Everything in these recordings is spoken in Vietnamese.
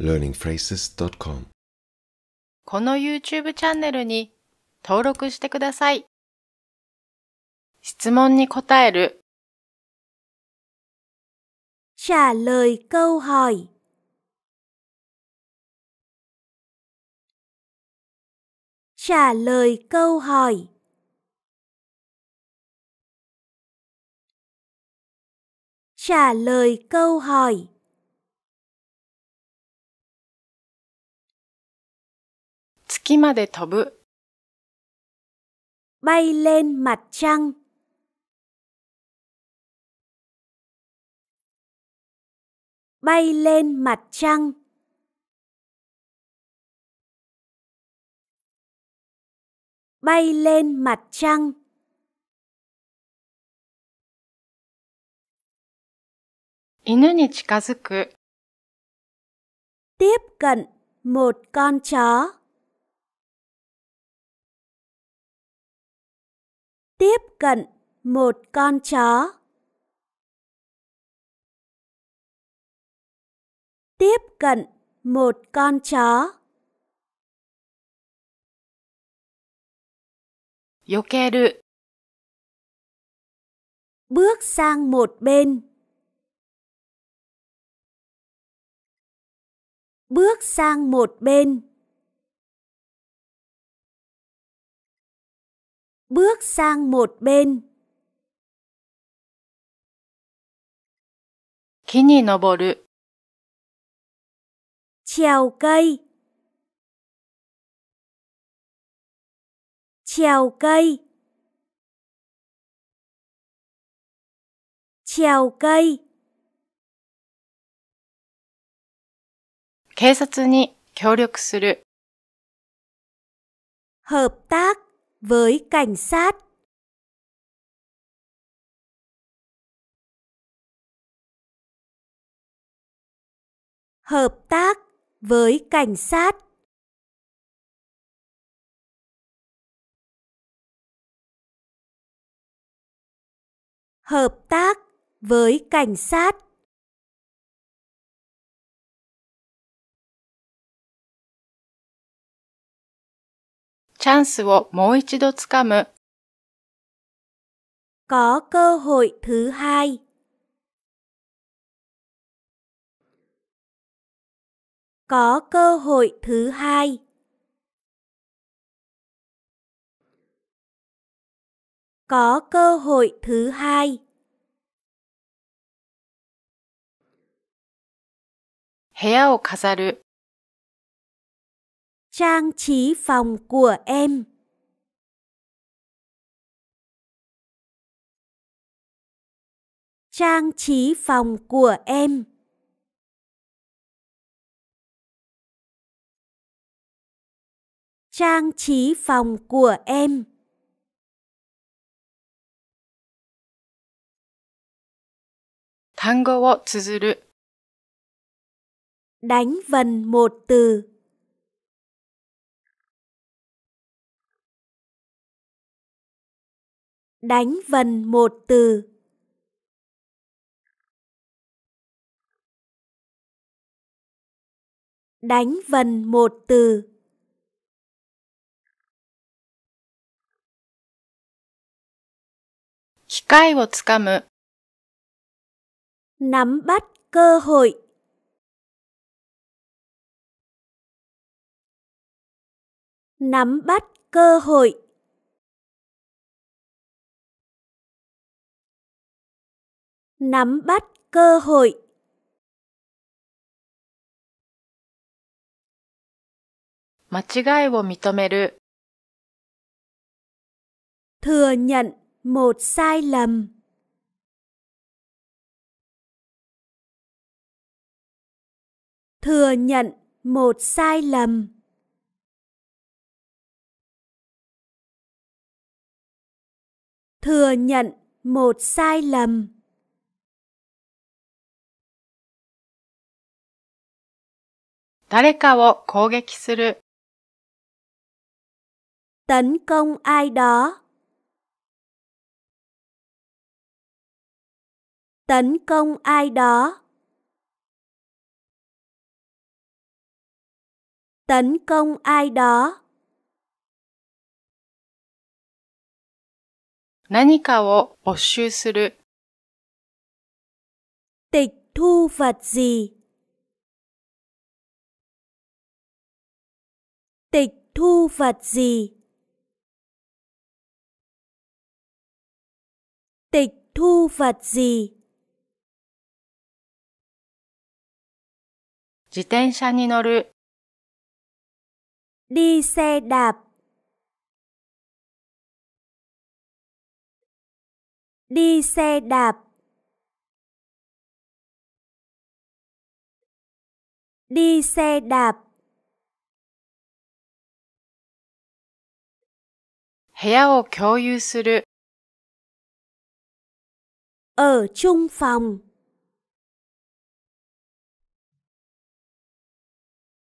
learningphrases.com この YouTube チャンネルに登録してください。質問に答える Trả lời câu hỏi trả lời câu hỏi trả lời câu hỏi 月まで飛ぶ bay lên mặt trăng バイレンマッチャン。bay lên mặt trăng Inu ni chikazuku Tiếp cận một con chó tiếp cận một con chó tiếp cận một con chó 避ける bước sang một bên bước sang một bên bước sang một bên. 木に登る trèo cây trèo cây trèo cây 警察に協力する hợp tác với cảnh sát. Hợp tác với cảnh sát. Hợp tác với cảnh sát. チャンスをもう一度つかむ。có cơ hội thứ hai. Có cơ hội thứ hai. Có cơ hội thứ hai. Hea を飾る trang trí phòng của em trang trí phòng của em trang trí phòng của em Tango wo tsuzuru đánh vần một từ đánh vần một từ đánh vần một từ Nắm bắt cơ hội Nắm bắt cơ hội nắm bắt cơ hội thừa nhận một sai lầm thừa nhận một sai lầm thừa nhận một sai lầm 誰かを攻撃する。tấn công ai đó tấn công ai đó tấn công ai đó 何かを没収する。tịch thu vật gì tịch thu vật gì? Tịch thu vật gì? 自転車に乗る đi xe đạp đi xe đạp đi xe đạp 部屋を共有する。ở chung phòng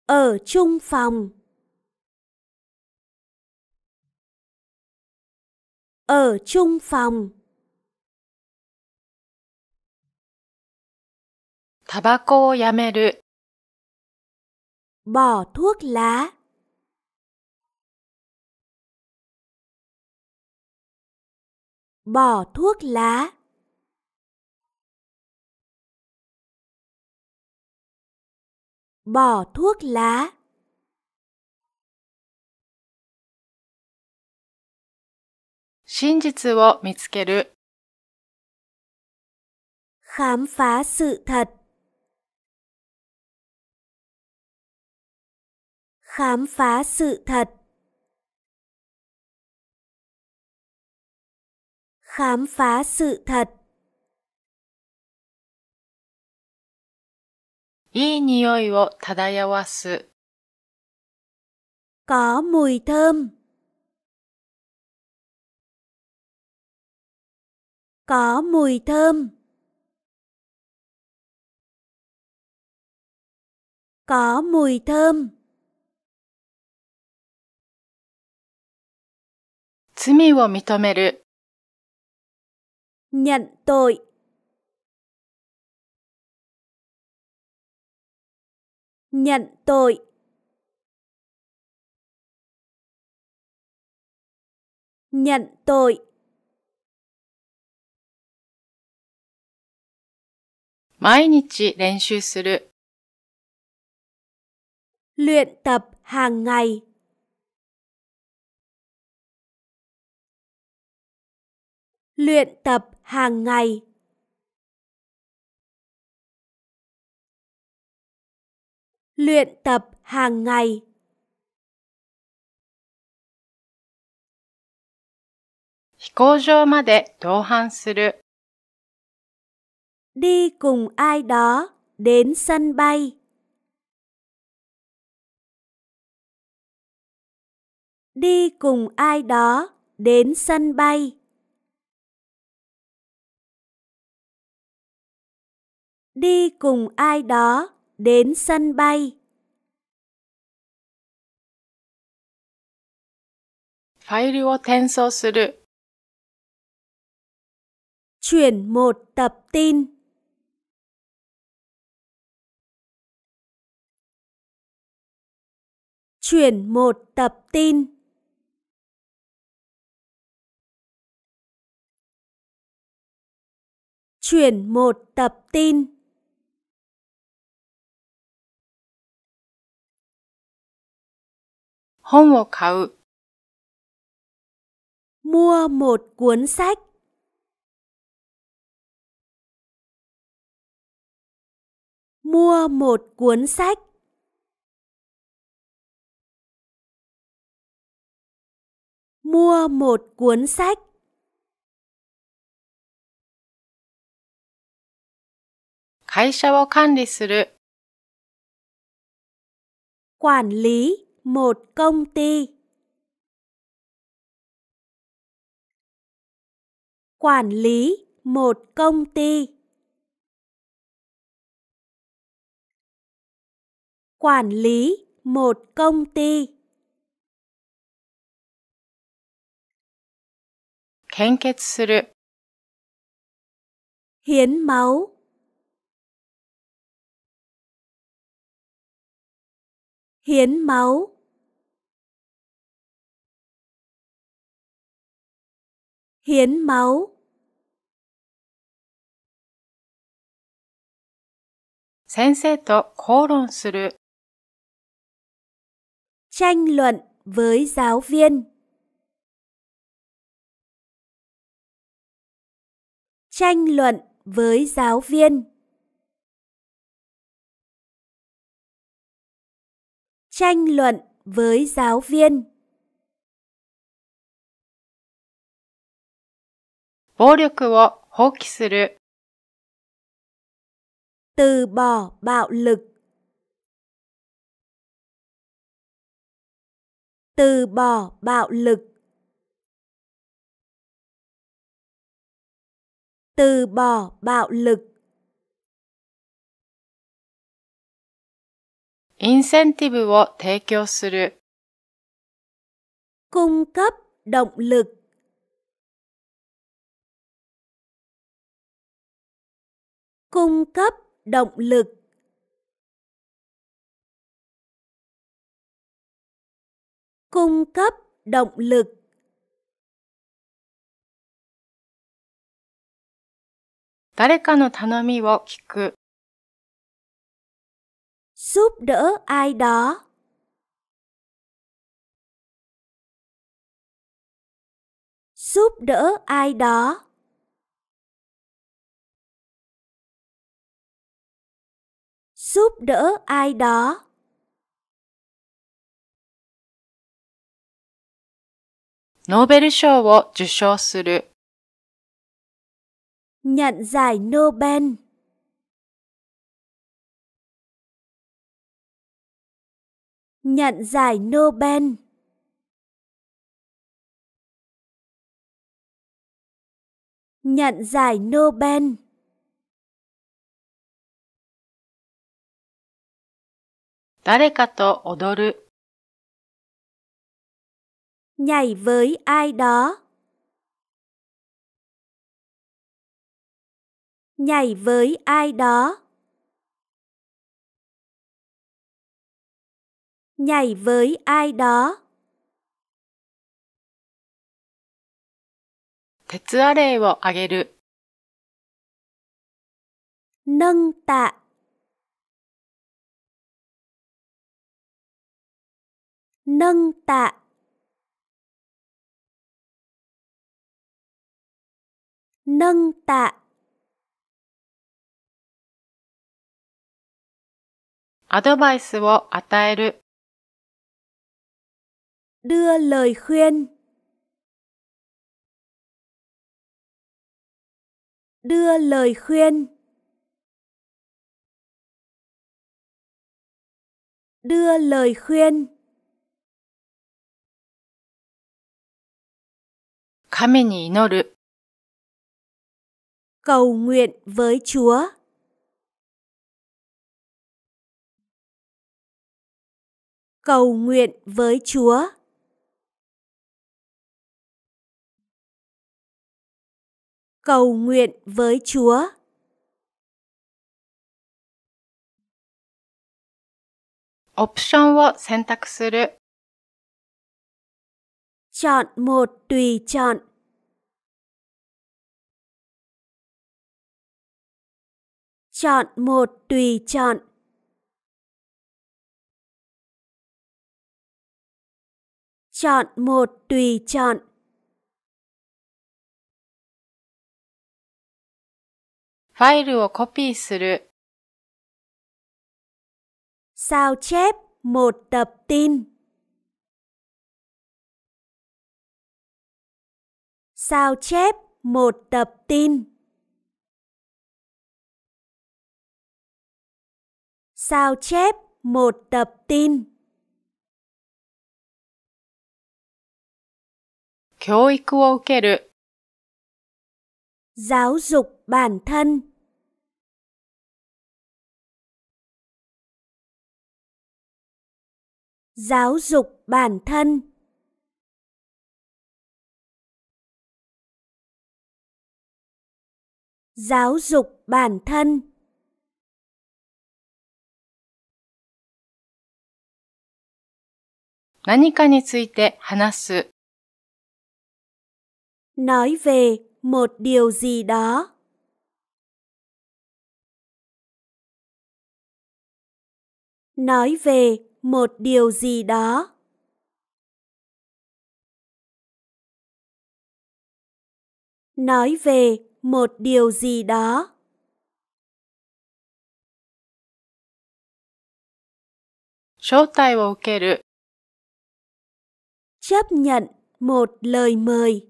ở chung phòng ở chung phòng タバコをやめる bỏ thuốc lá bỏ thuốc lá bỏ thuốc lá khám phá sự thật khám phá sự thật khám phá sự thật. いい匂いを漂わす。có mùi thơm. có mùi thơm. có mùi thơm. 罪を認める。nhận tội. Nhận tội. Nhận tội. Mỗi ngày 練習する luyện tập hàng ngày luyện tập hàng ngày luyện tập hàng ngày đi cùng ai đó đến sân bay đi cùng ai đó đến sân bay đi cùng ai đó đến sân bay. File を転送する Chuyển một tập tin. Chuyển một tập tin. Chuyển một tập tin. 本を買う mua một cuốn sách mua một cuốn sách mua một cuốn sách Quản lý một công ty quản lý một công ty quản lý một công ty hiến máu hiến máu hiến máu Sensei 先生と口論する tranh luận với giáo viên tranh luận với giáo viên tranh luận với giáo viên 暴力を放棄する từ bỏ bạo lực từ bỏ bạo lực từ bỏ bạo lực インセンティブを提供する cung cấp động lực cung cấp động lực cung cấp động lực giúp đỡ ai đó giúp đỡ ai đó giúp đỡ ai đó Nobel 賞を受賞する nhận giải Nobel. Nhận giải Nobel. Nhận giải Nobel. 誰かと踊る。nhảy với ai đó nhảy với ai đó nhảy với ai đó nâng tạ nâng tạ nâng tạ advice を与える đưa lời khuyên đưa lời khuyên đưa lời khuyên 神に祈る Cầu nguyện với Chúa Cầu nguyện với Chúa Cầu nguyện với Chúa Option を選択する Chọn một tùy chọn. Chọn một tùy chọn. Chọn một tùy chọn. File sao chép một tập tin sao chép một tập tin. Sao chép một tập tin. Giáo dục bản thân. Giáo dục bản thân. giáo dục bản thân nói về một điều gì đó nói về một điều gì đó nói về một điều gì đó Chấp nhận một lời mời.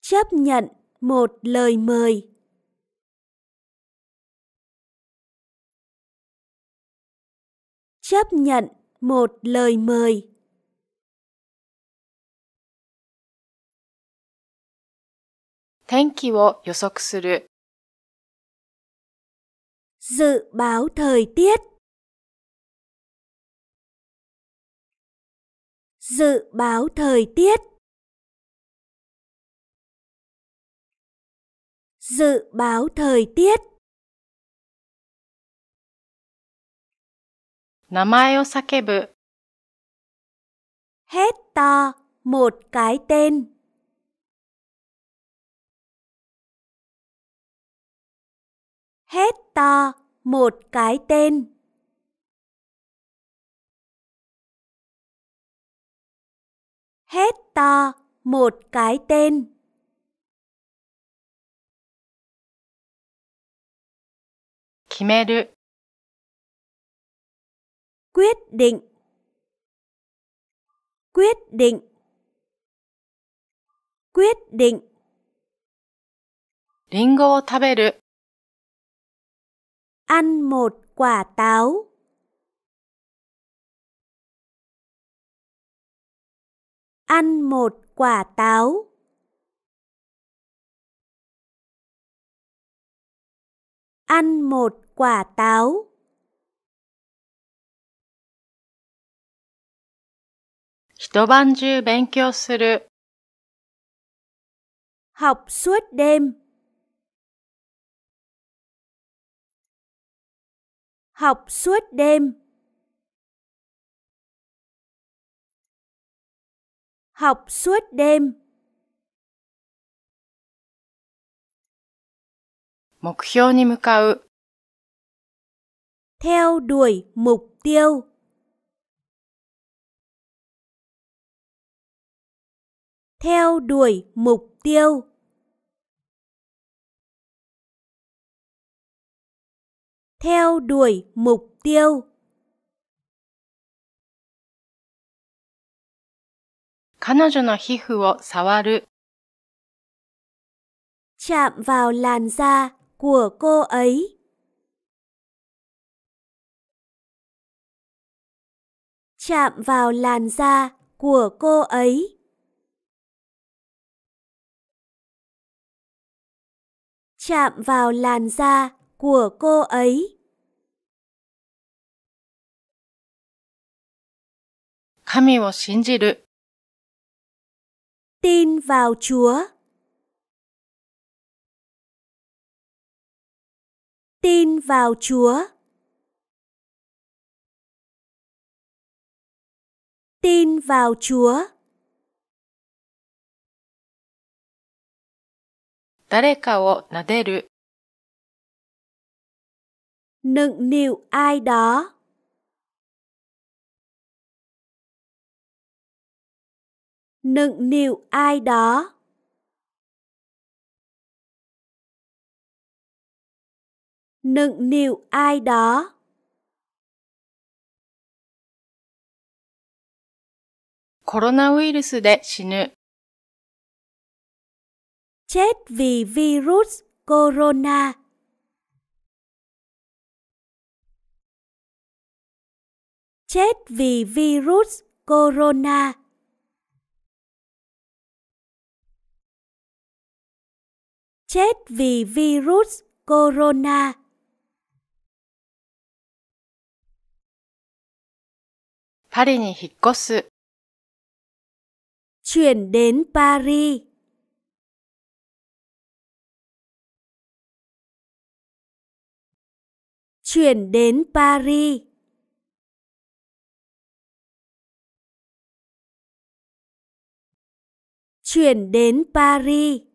Chấp nhận một lời mời. Chấp nhận một lời mời. 天気を予測する dự báo thời tiết dự báo thời tiết dự báo thời tiết 名前を叫ぶ hét to một cái tên hét to một cái tên. Hét to một cái tên. Quyết định. Quyết định. Quyết định. リンゴを食べる。ăn một quả táo ăn một quả táo ăn một quả táo học suốt đêm học suốt đêm học suốt đêm mục tiêu ni theo đuổi mục tiêu theo đuổi mục tiêu theo đuổi mục tiêu. Chạm vào làn da của cô ấy. Chạm vào làn da của cô ấy. Chạm vào làn da của cô ấy. 神を信じる。tin vào Chúa. tin vào Chúa. tin vào Chúa. 誰かを撫でる。nựng nịu ai đó nựng nịu ai đó nựng nịu ai đó coronavirus で死ぬ chết vì virus corona chết vì virus corona chết vì virus corona. Paris に引っ越す chuyển đến Paris. chuyển đến Paris. chuyển đến Paris.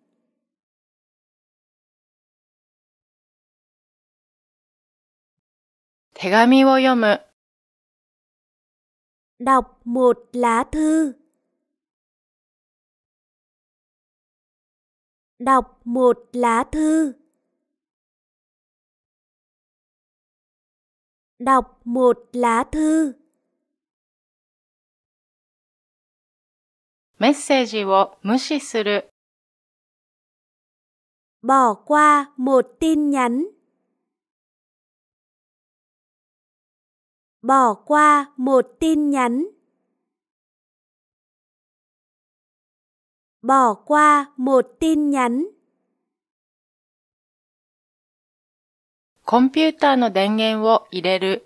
手紙を読む một lá thư Đọc một lá thư Đọc một lá thư メッセージを無視する qua một tin nhắn bỏ qua một tin nhắn bỏ qua một tin nhắn コンピューターの電源を入れる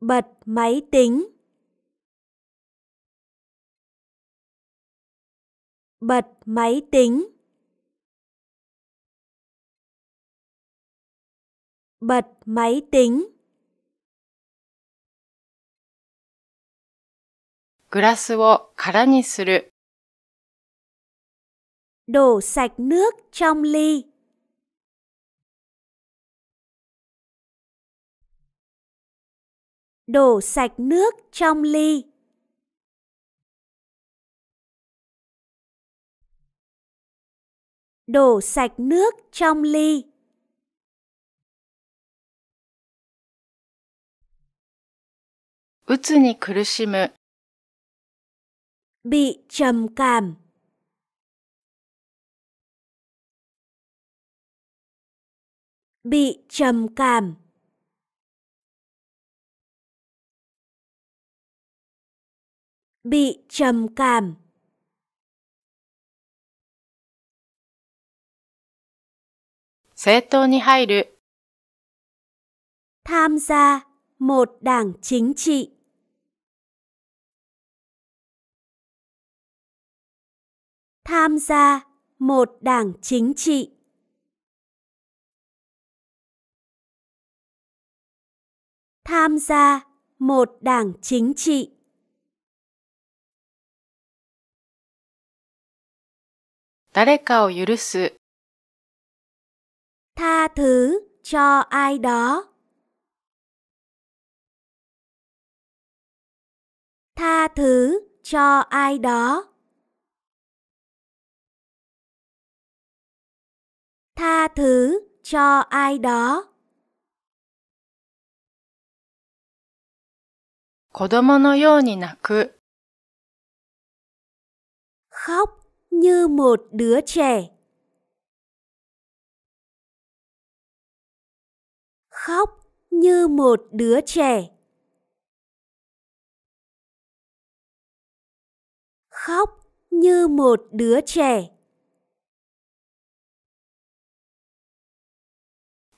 bật máy tính bật máy tính bật máy tính グラスを空にする。đổ sạch nước trong ly. đổ sạch nước trong ly. đổ sạch nước trong ly. u t に苦しむ bị trầm cảm bị trầm cảm bị trầm cảm tham gia một đảng chính trị tham gia một đảng chính trị tham gia một đảng chính trị tha thứ cho ai đó tha thứ cho ai đó tha thứ cho ai đó như 子供のように泣く khóc như một đứa trẻ khóc như một đứa trẻ khóc như một đứa trẻ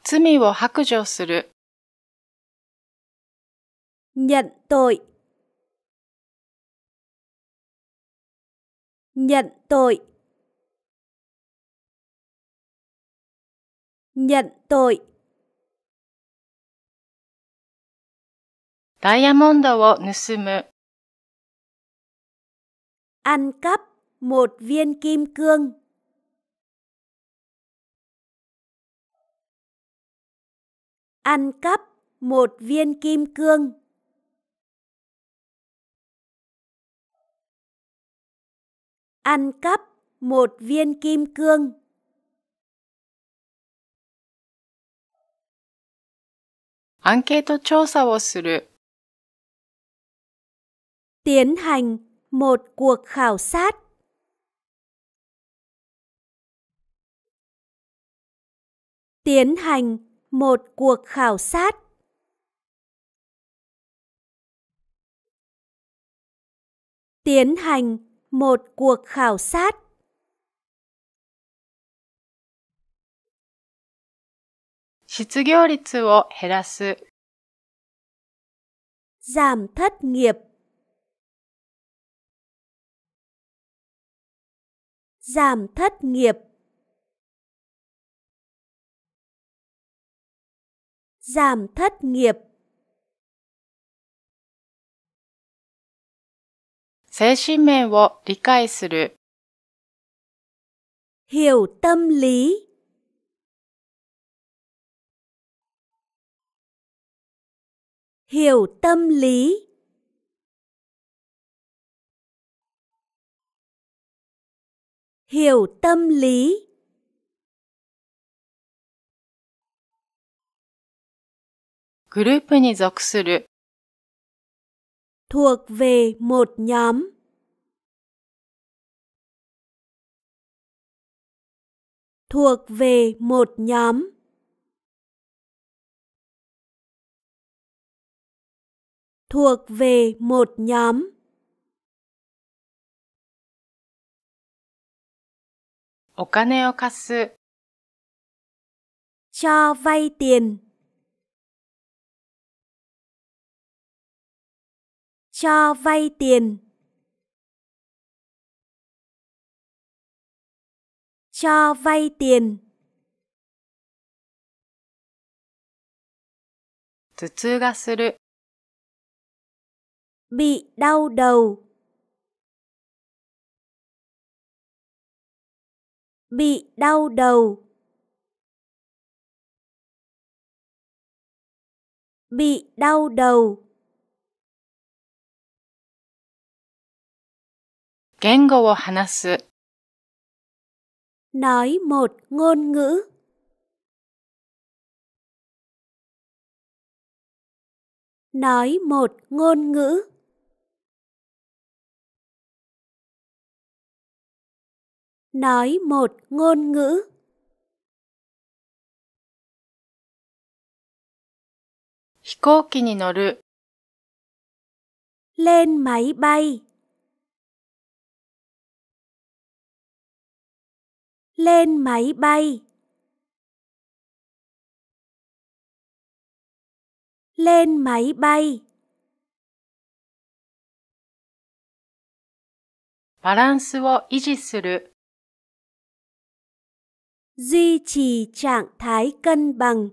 罪を白状する。nhận tội nhận tội nhận tội ダイヤモンドを盗む。ăn cắp một viên kim cương ăn cắp một viên kim cương. Ăn cắp một viên kim cương. Anketo chōsa wo Tiến hành một cuộc khảo sát. Tiến hành một cuộc khảo sát. Tiến hành một cuộc khảo sát. giảm thất nghiệp giảm thất nghiệp giảm thất nghiệp. 精神面を理解する。hiểu tâm lý. hiểu tâm lý. hiểu tâm lý グループに属する thuộc về một nhóm thuộc về một nhóm thuộc về một nhóm cho vay tiền cho vay tiền cho vay tiền bị đau đầu bị đau đầu bị đau đầu 言語を話す。nói một ngôn ngữ nói một ngôn ngữ. nói một ngôn ngữ. Lên máy bay. lên máy bay lên máy bay balance を維持する duy trì trạng thái cân bằng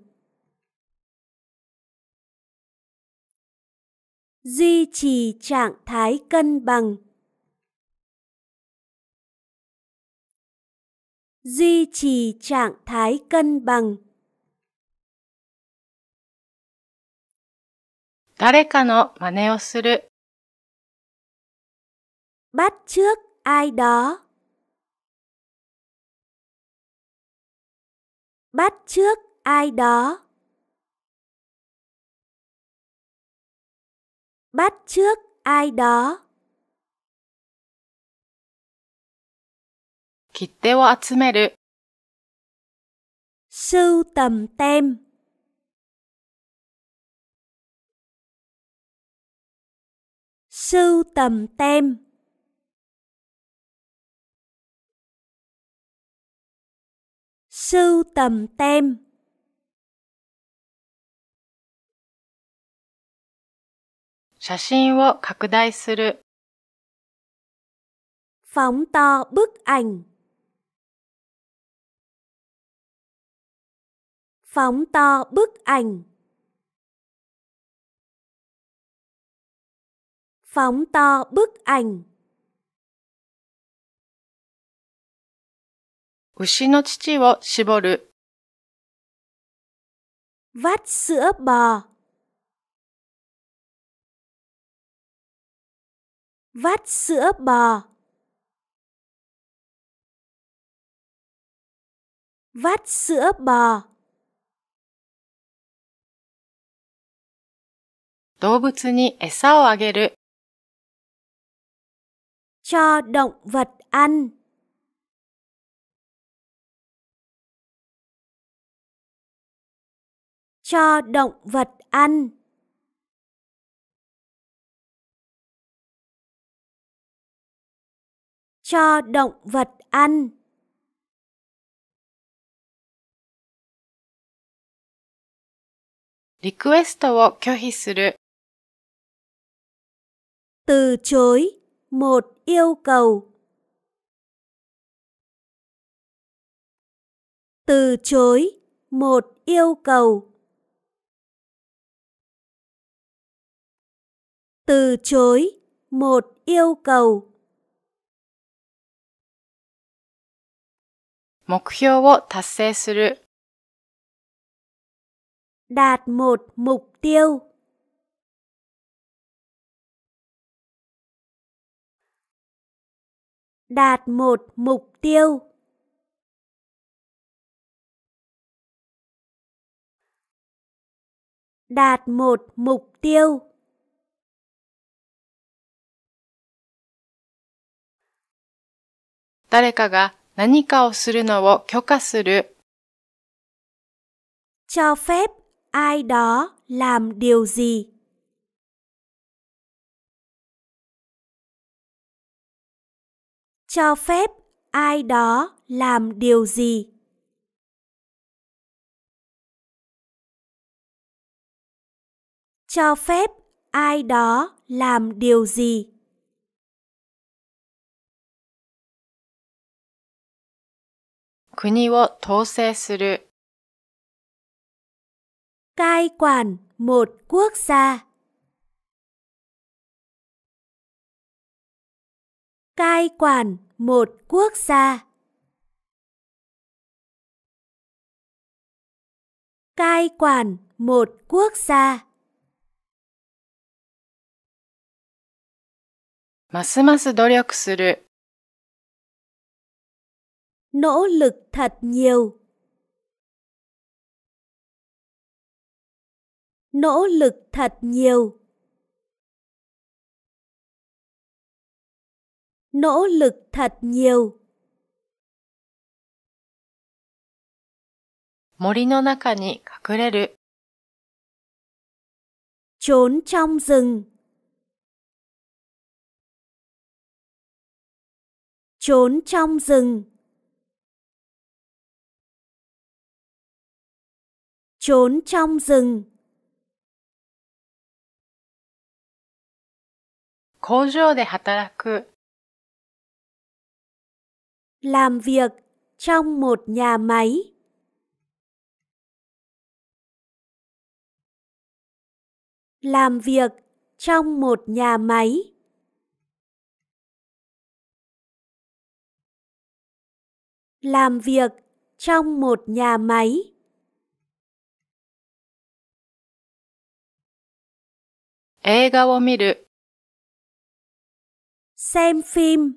duy trì trạng thái cân bằng duy trì trạng thái cân bằng. bắt trước ai đó bắt trước ai đó bắt trước ai đó 切手を集める。すうたむてん。すうたむてん。すうたむてん。写真を拡大する。放到 bức ả n phóng to bức ảnh phóng to bức ảnh 牛の乳を絞る vắt sữa bò vắt sữa bò vắt sữa bò 動物に餌をあげる。cho động vật ăn. ちょ động vật ăn. ちょ động vật ăn. リクエストを拒否する。từ chối một yêu cầu từ chối một yêu cầu từ chối một yêu cầu mục 目標を達成する đạt một mục tiêu đạt một mục tiêu đạt một mục tiêu cho phép ai đó làm điều gì cho phép ai đó làm điều gì cho phép ai đó làm điều gì cai quản một quốc gia cai quản một quốc gia. Cai quản một quốc gia. nỗ lực thật nhiều. Nỗ lực thật nhiều. nỗ lực thật nhiều. 森の中に隠れる。trốn trong rừng. trốn trong rừng. trốn trong rừng. 工場で働く làm việc trong một nhà máy làm việc trong một nhà máy làm việc trong một nhà máy Xem phim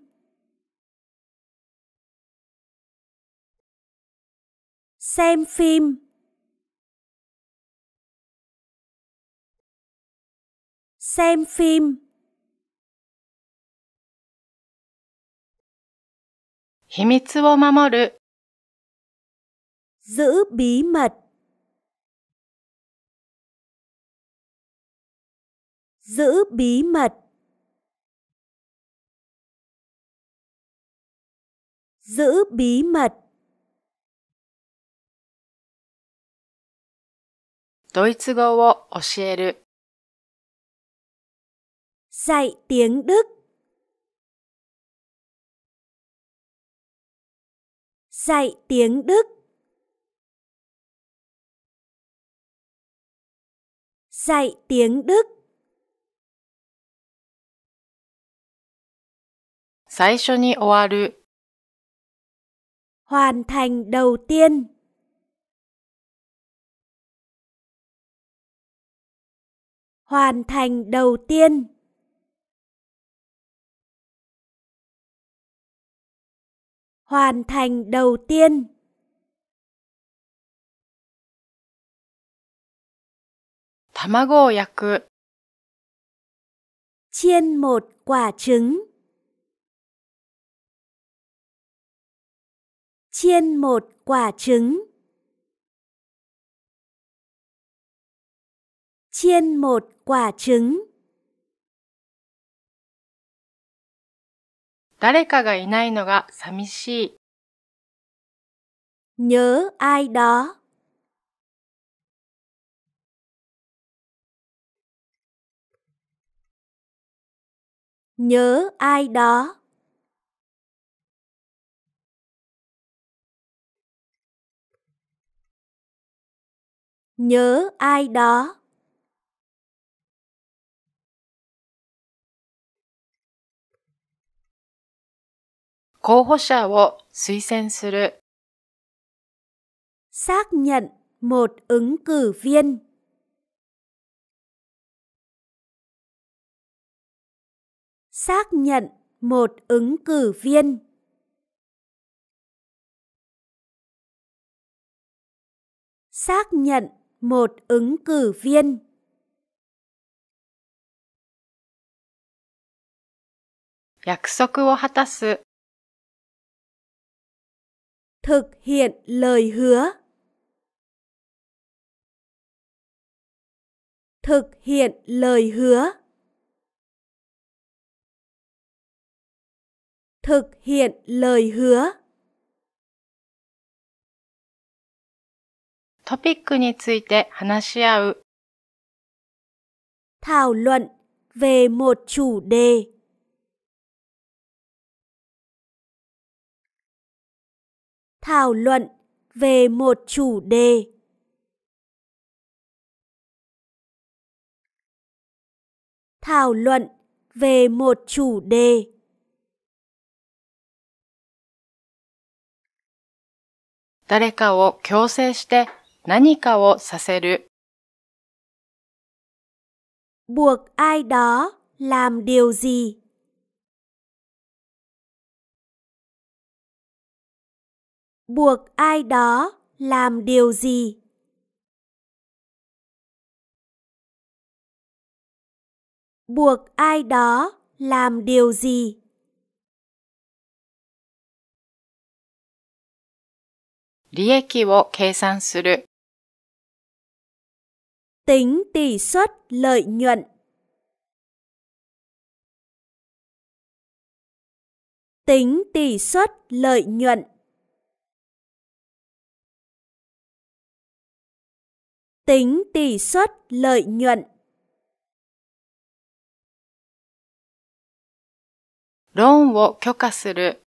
xem phim xem phim giữ bí mật giữ bí mật giữ bí mật ドイツ語を教える。dạy tiếng Đức. dạy tiếng Đức. dạy tiếng Đức. 最初に終わる hoàn thành đầu tiên hoàn thành đầu tiên. Hoàn thành đầu tiên. Tamago yaku Chiên một quả trứng. Chiên một quả trứng. chiên một quả trứng. 誰かがいないのが寂しい。nhớ ai đó. nhớ ai đó. nhớ ai đó. 候補者を推薦する。xác nhận một ứng cử viên. xác nhận một ứng cử viên. xác nhận một ứng cử viên. Yakusoku thực hiện lời hứa thực hiện lời hứa thực hiện lời hứa トピックについて話し合う thảo luận về một chủ đề thảo luận về một chủ đề thảo luận về một chủ đề Dareka wo kyōsei Buộc ai đó làm điều gì? buộc ai đó làm điều gì buộc ai đó làm điều gì tính tỷ suất lợi nhuận tính tỷ suất lợi nhuận Tính tỷ suất lợi nhuận. Loan を許可する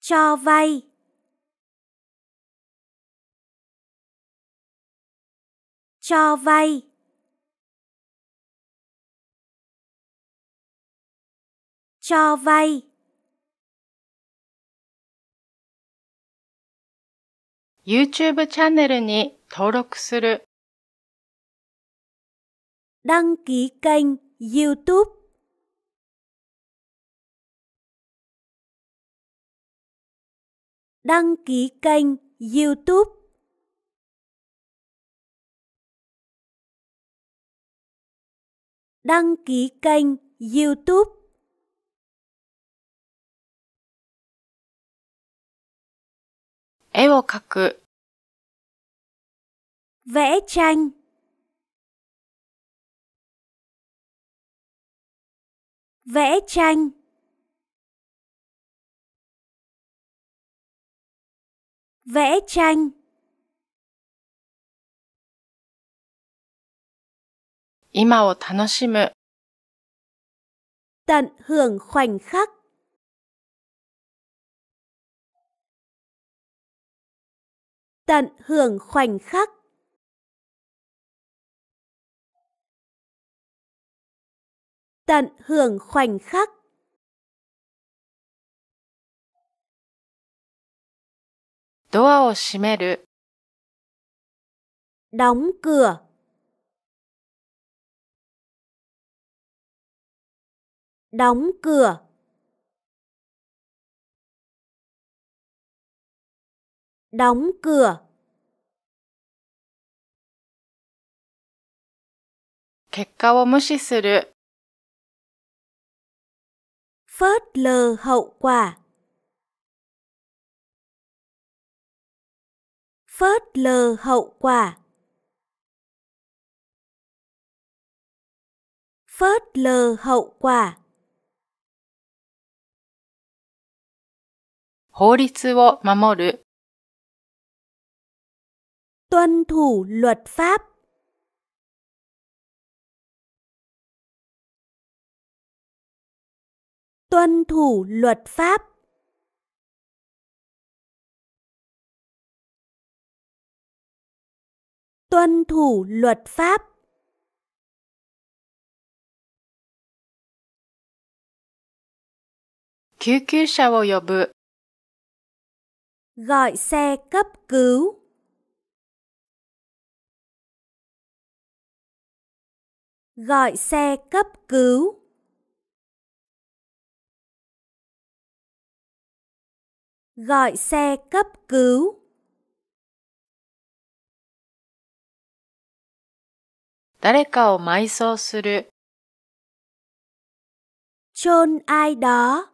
cho vay. cho vay. cho vay. YouTube チャンネルに登録する。Đăng ký kênh YouTube. Đăng ký kênh YouTube. Đăng ký kênh YouTube. 絵を描く vẽ tranh 絵 tranh vẽ tranh 今を楽しむ tận hưởng khoảnh khắc tận hưởng khoảnh khắc. Tận hưởng khoảnh khắc. Doa o shimeru. Đóng cửa. Đóng cửa. đóng cửa phớt lờ hậu quả phớt lờ hậu quả phớt lờ hậu quả 法律を守る tuân thủ luật pháp tuân thủ luật pháp tuân thủ luật pháp gọi xe cấp cứu gọi xe cấp cứu gọi xe cấp cứu Dareka chôn ai đó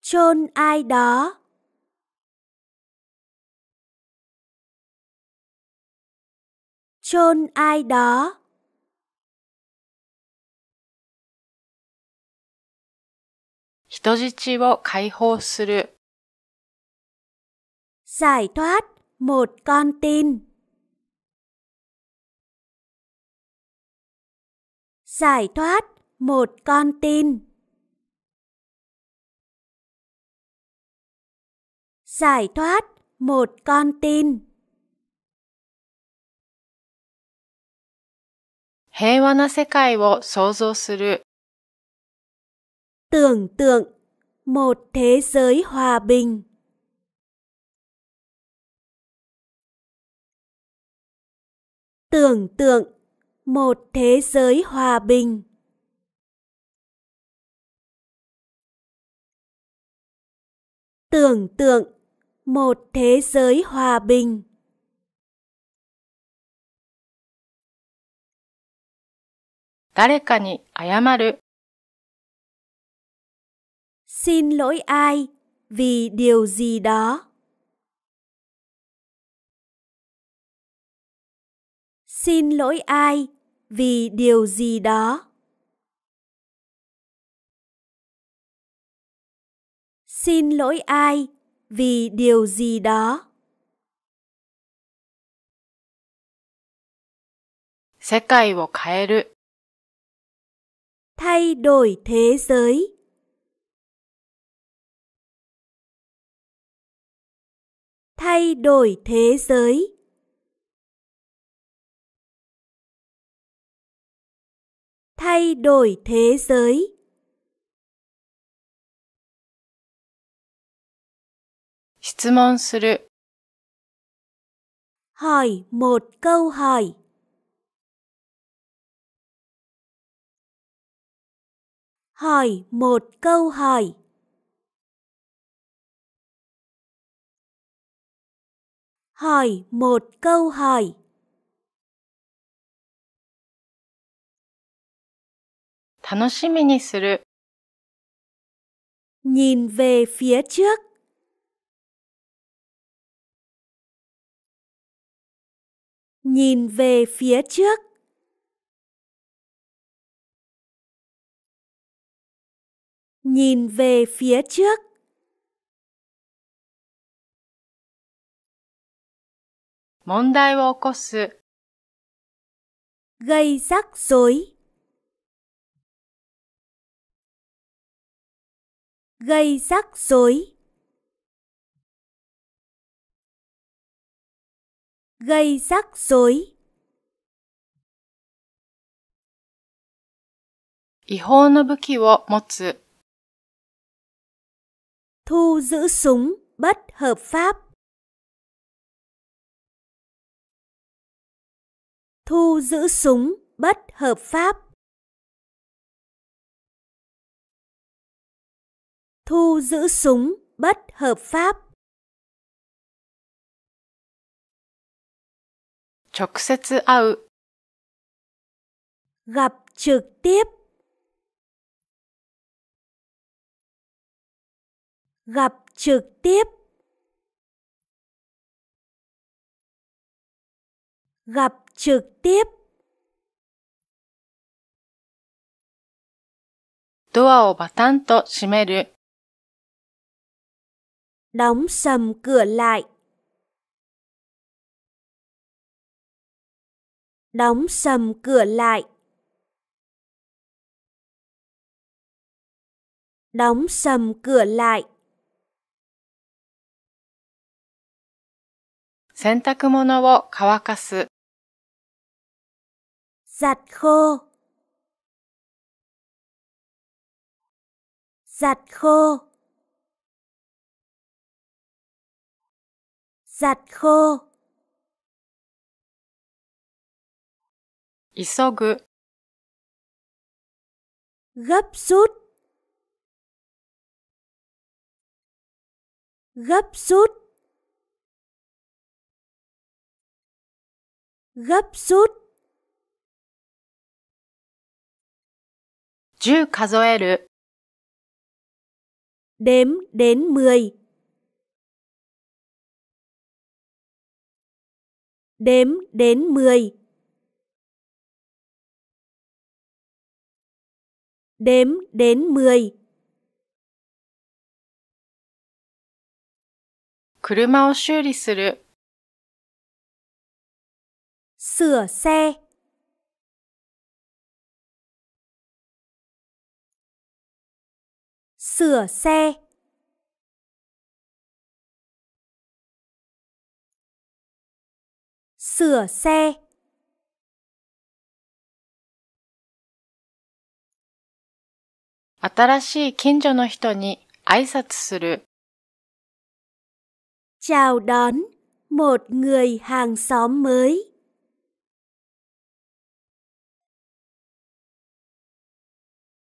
chôn ai đó chôn ai đó Hito jichi wo kaihou suru. Giải thoát một con tin. Giải thoát một con tin. Giải thoát một con tin. 平和な世界を想像する。Tưởng tượng một thế giới hòa bình. Tưởng tượng một thế giới hòa bình. Tưởng tượng một thế giới hòa bình. 誰かに謝る。Xin lỗi ai vì điều gì đó. Xin lỗi ai vì điều gì đó. Xin lỗi ai vì điều gì đó. 世界を変える thay đổi thế giới thay đổi thế giới thay đổi thế giới hỏi một câu hỏi hỏi một câu hỏi hỏi một câu hỏi nhìn về phía trước nhìn về phía trước nhìn về phía trước Môn đài wo gây rắc rối gây rắc rối gây rắc rối 違法な武器を持つ thu giữ súng bất hợp pháp. Thu giữ súng bất hợp pháp. Thu giữ súng bất hợp pháp. 直接会う gặp trực tiếp gặp trực tiếp gặp trực tiếp Doa をバタンと閉める đóng sầm cửa lại đóng sầm cửa lại đóng sầm cửa lại 洗濯物を乾かす。giặt khô giặt khô giặt khô 急ぐ gấp rút gấp rút gấp rút 10 đếm đến 10 đếm đến 10 đếm đến 10車を修理する sửa xe sửa xe sửa xe. Chào đón một người hàng xóm mới.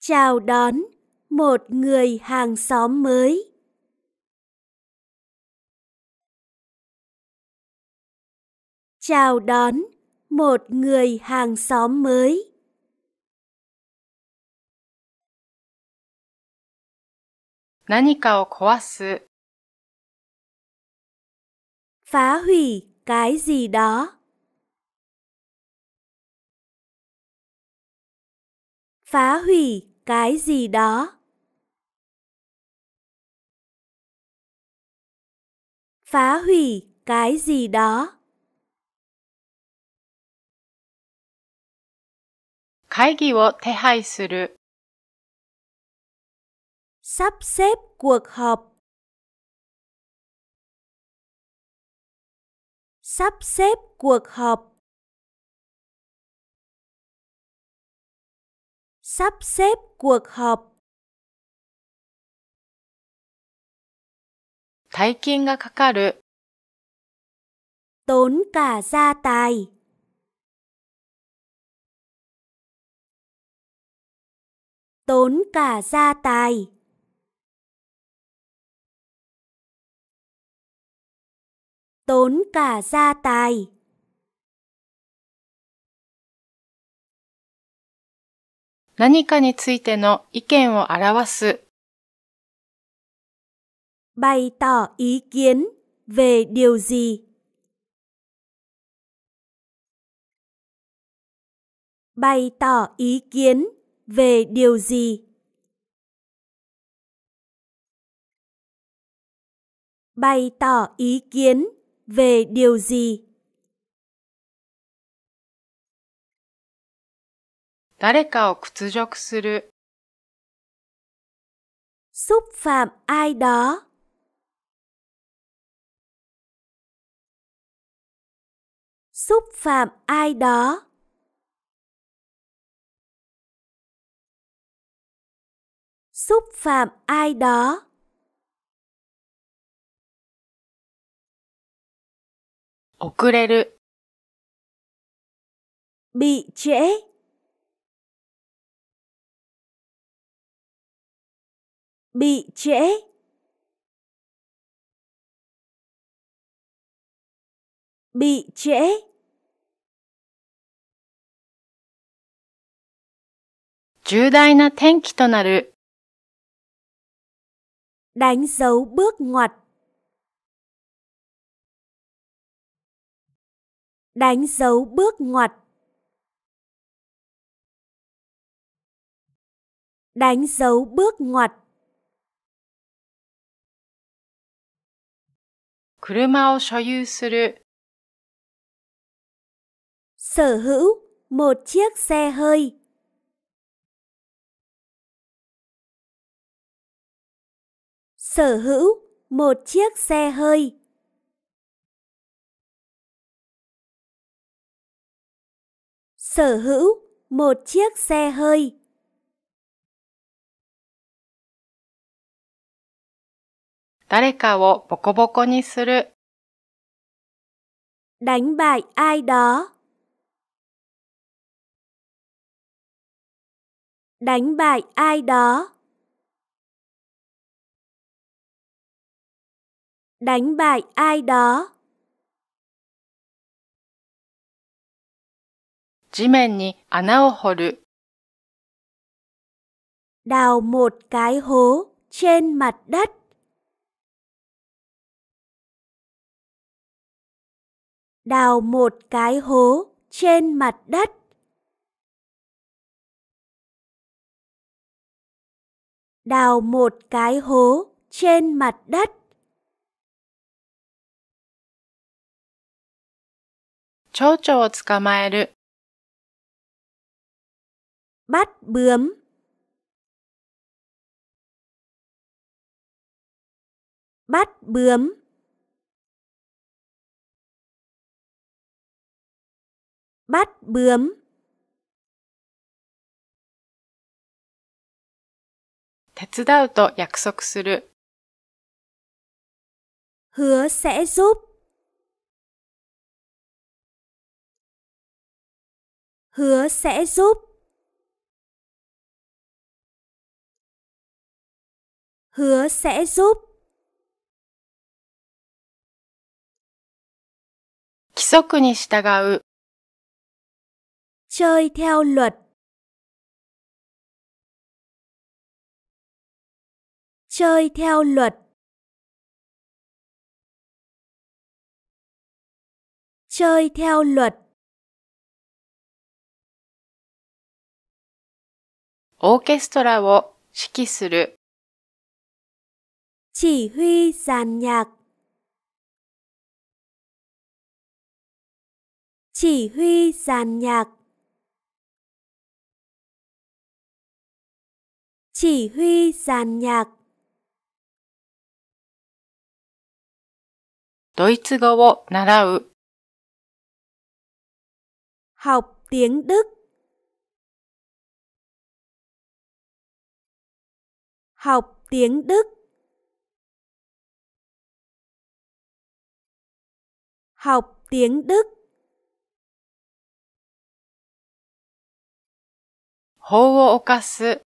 chào đón một người hàng xóm mới chào đón một người hàng xóm mới phá hủy cái gì đó phá hủy cái gì đó phá hủy cái gì đó 会議を手配する sắp xếp cuộc họp sắp xếp cuộc họp sắp xếp cuộc họp 大金がかかる tốn cả gia tài Tốn cả gia tài. Tốn cả gia tài. 何かについての意見を表す。bày tỏ ý kiến về điều gì bày tỏ ý kiến về điều gì bày tỏ ý kiến về điều gì 誰かを屈辱する。xúc phạm ai đó xúc phạm ai đó xúc phạm ai đó Okureru. bị trễ bị trễ bị trễ đánh dấu bước ngoặt đánh dấu bước ngoặt đánh dấu bước ngoặt 車を所有する sở hữu một chiếc xe hơi sở hữu một chiếc xe hơi sở hữu một chiếc xe hơi 誰かをボコボコにする。đánh bại ai đó đánh bại ai đó đánh bại ai đó đào một cái hố trên mặt đất đào một cái hố trên mặt đất. Đào một cái hố trên mặt đất. Chó Bắt bướm. Bắt bướm. bắt bướm Tetsudau to yakusoku suru Hứa sẽ giúp Hứa sẽ giúp Hứa sẽ giúp 規則に従う chơi theo luật chơi theo luật chơi theo luật orchestra を指揮する chỉ huy dàn nhạc chỉ huy dàn nhạc chỉ huy giàn nhạc. ドイツ語を習う học tiếng Đức. Học tiếng Đức. Học tiếng Đức. Hô ô okasu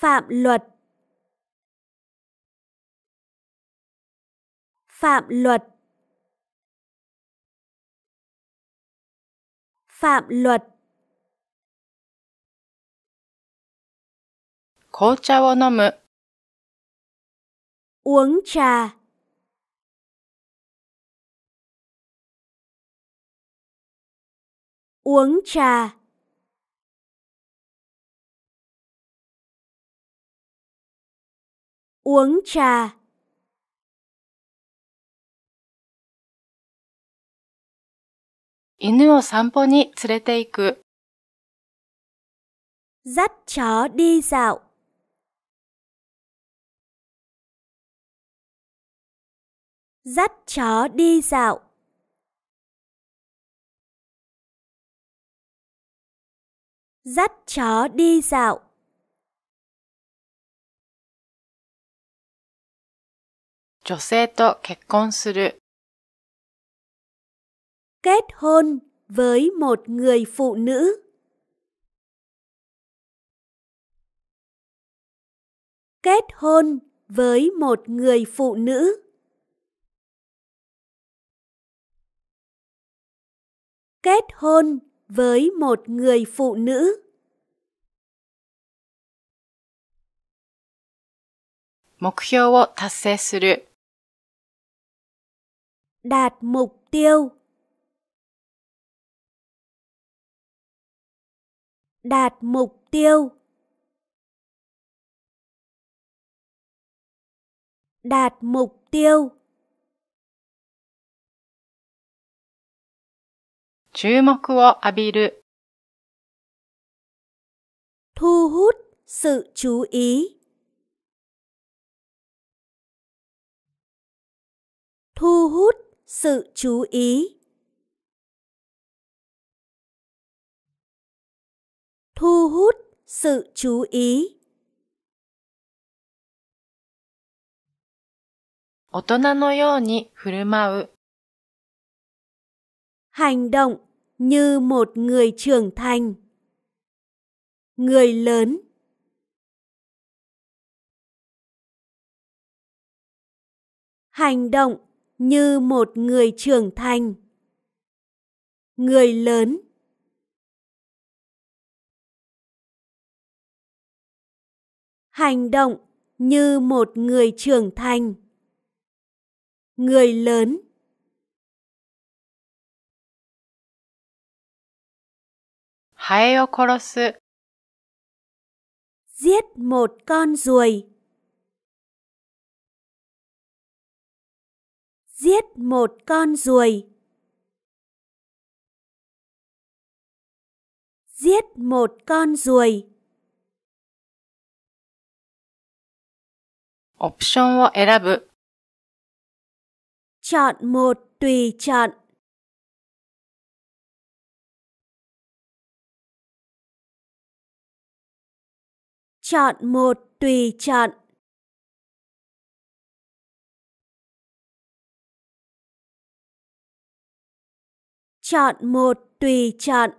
Phạm luật Phạm luật Phạm luật Kocha wo nomu Uống trà Uống trà uống trà Inu Dắt chó đi dạo. Dắt chó đi dạo. Dắt chó đi dạo. 女性と結婚する. Kết hôn với một người phụ nữ. Kết hôn với một người phụ nữ. Kết hôn với một người phụ nữ. Mục 目標を達成する。đạt mục tiêu đạt mục tiêu đạt mục tiêu Chú mục abiru, thu hút sự chú ý thu hút sự chú ý thu hút sự chú ý hành động như một người trưởng thành người lớn hành động như một người trưởng thành người lớn hành động như một người trưởng thành người lớn hae giết một con ruồi giết một con ruồi giết một con ruồi option を選ぶ chọn một tùy chọn chọn một tùy chọn Chọn một tùy chọn.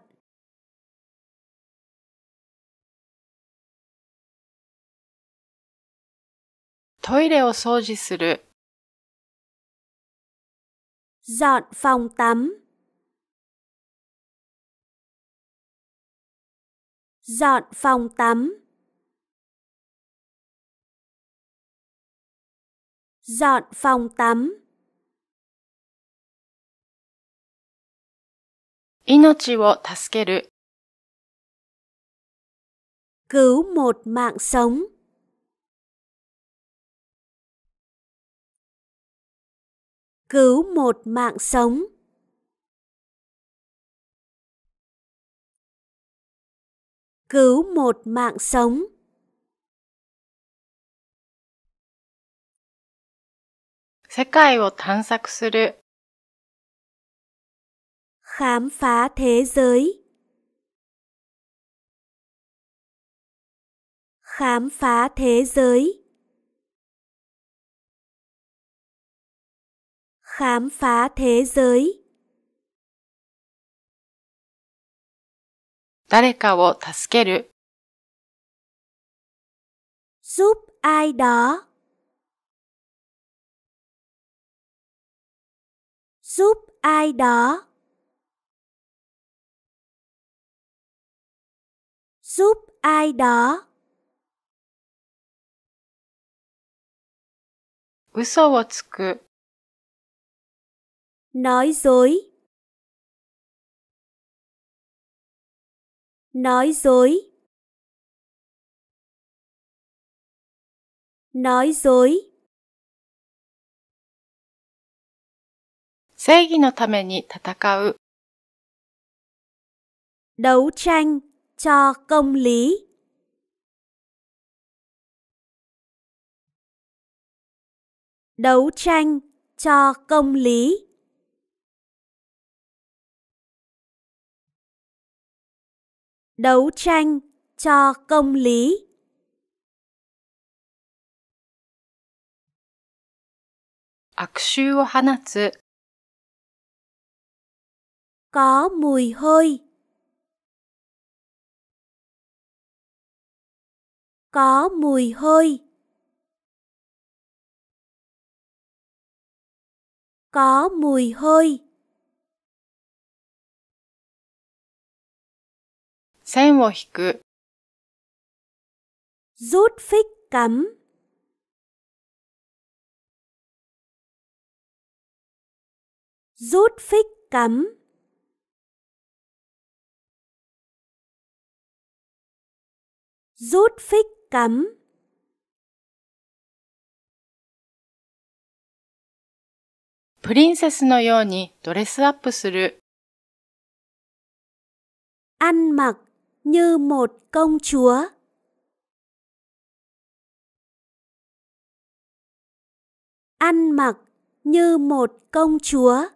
Toire o soji suru. Dọn phòng tắm. Dọn phòng tắm. Dọn phòng tắm. 命を助ける cứu một mạng sống cứu một mạng sống cứu một mạng sống Sekai を探索する khám phá thế giới khám phá thế giới khám phá thế giới 誰かを助ける giúp ai đó giúp ai đó giúp ai đó. 嘘をつく nói dối nói dối nói dối 正義のために戦う đấu tranh cho công lý. Đấu tranh cho công lý. Đấu tranh cho công lý. Có mùi hôi. có mùi hôi. Có mùi hôi. Sen wo hiku. Rút phích cắm. Rút phích cắm. rút phích cắm プリンセスのようにドレスアップする。ăn mặc như một công chúa. ăn mặc như một công chúa.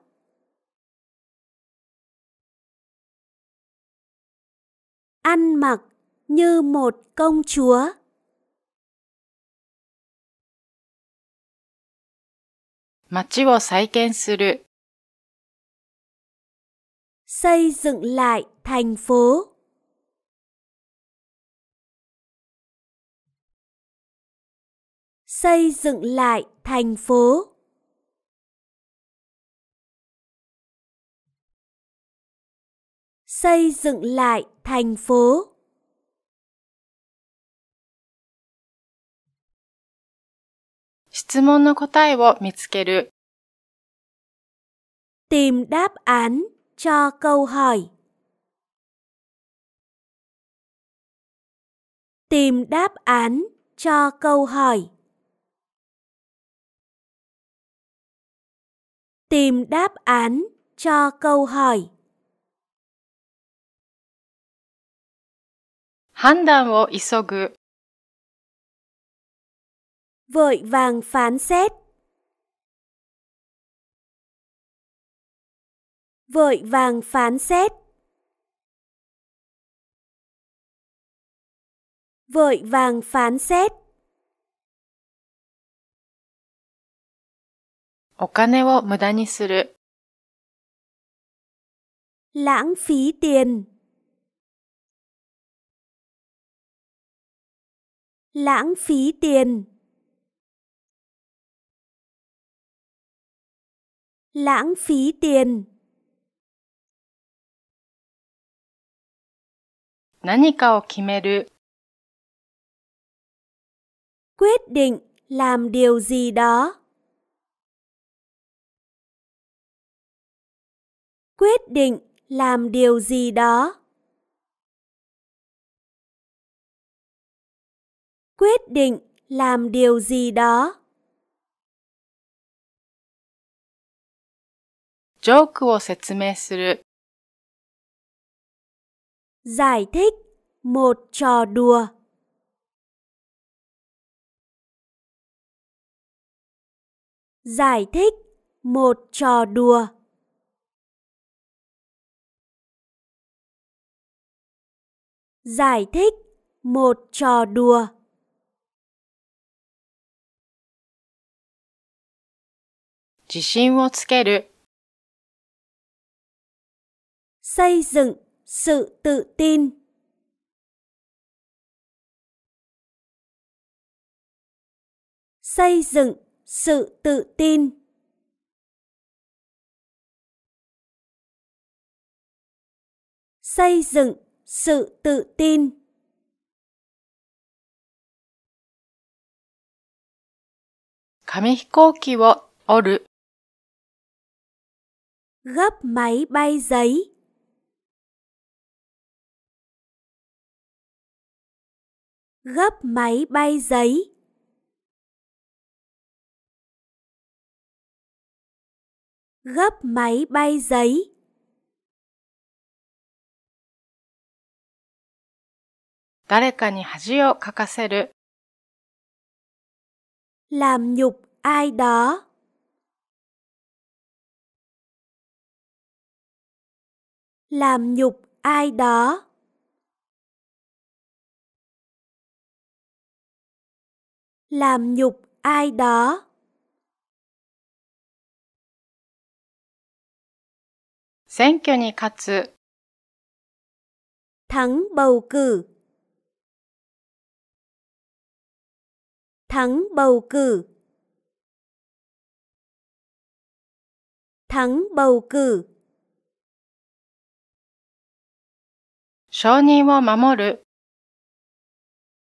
ăn mặc như một công chúa. 街を再建する。xây dựng lại thành phố xây dựng lại thành phố xây dựng lại 成 phố 問の答えを見つける。Tìm đáp án cho câu hỏi. Tìm đáp án cho câu hỏi. Tìm đáp án cho câu hỏi. 判断を急ぐ vội vàng phán xét. Vội vàng phán xét. Vội vàng phán xét. lãng phí tiền lãng phí tiền lãng phí tiền. 何かを決める quyết định làm điều gì đó. Quyết định làm điều gì đó. Quyết định làm điều gì đó. ジョークを説明する。giải thích một trò đùa giải thích một trò đùa giải thích một trò đùa Jishin をつける xây dựng sự tự tin xây dựng sự tự tin xây dựng sự tự tin gấp máy bay giấy gấp máy bay giấy gấp máy bay giấy làm nhục ai đó làm nhục ai đó làm nhục ai đó thắng bầu cử thắng bầu cử thắng bầu cử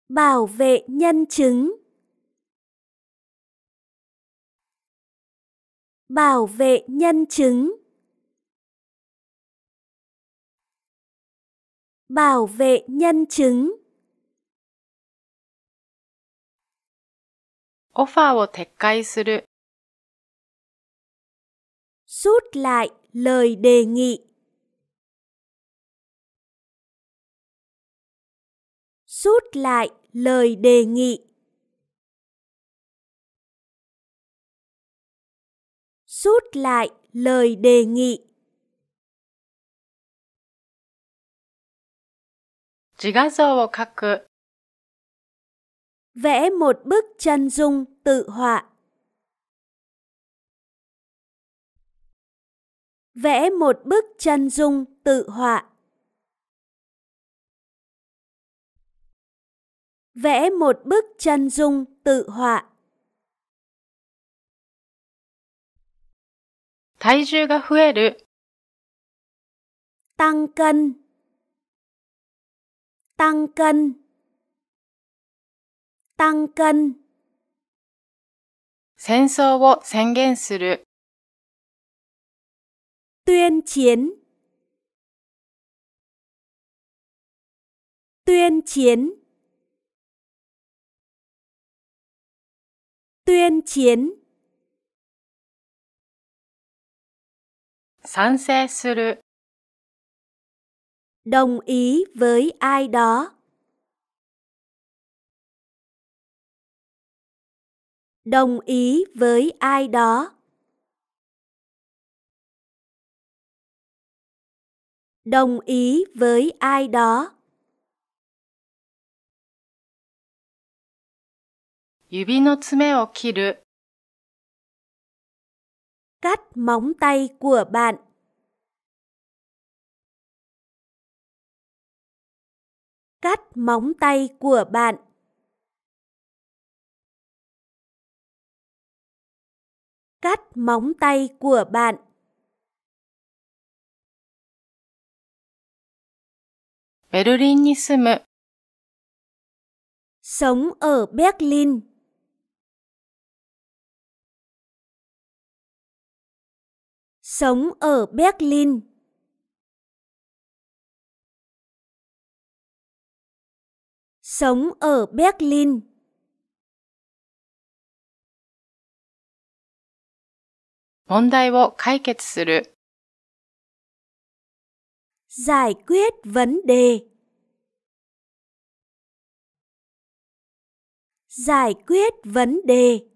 bảo vệ nhân chứng bảo vệ nhân chứng bảo vệ nhân chứng offer を撤回する rút lại lời đề nghị rút lại lời đề nghị rút lại lời đề nghị. 自画像を描く Vẽ một bức chân dung tự họa. Vẽ một bức chân dung tự họa. Vẽ một bức chân dung tự họa. 体重が増える。当根当根当根戦争を宣言する。宣言宣言宣言賛成する đồng ý với ai đó đồng ý với ai đó đồng ý với ai đó 指の爪を切る cắt móng tay của bạn. Cắt móng tay của bạn. Cắt móng tay của bạn. Berlin に住む Sống ở Berlin sống ở Berlin. Sống ở Berlin. Vấn đề を解決する Giải quyết vấn đề. Giải quyết vấn đề.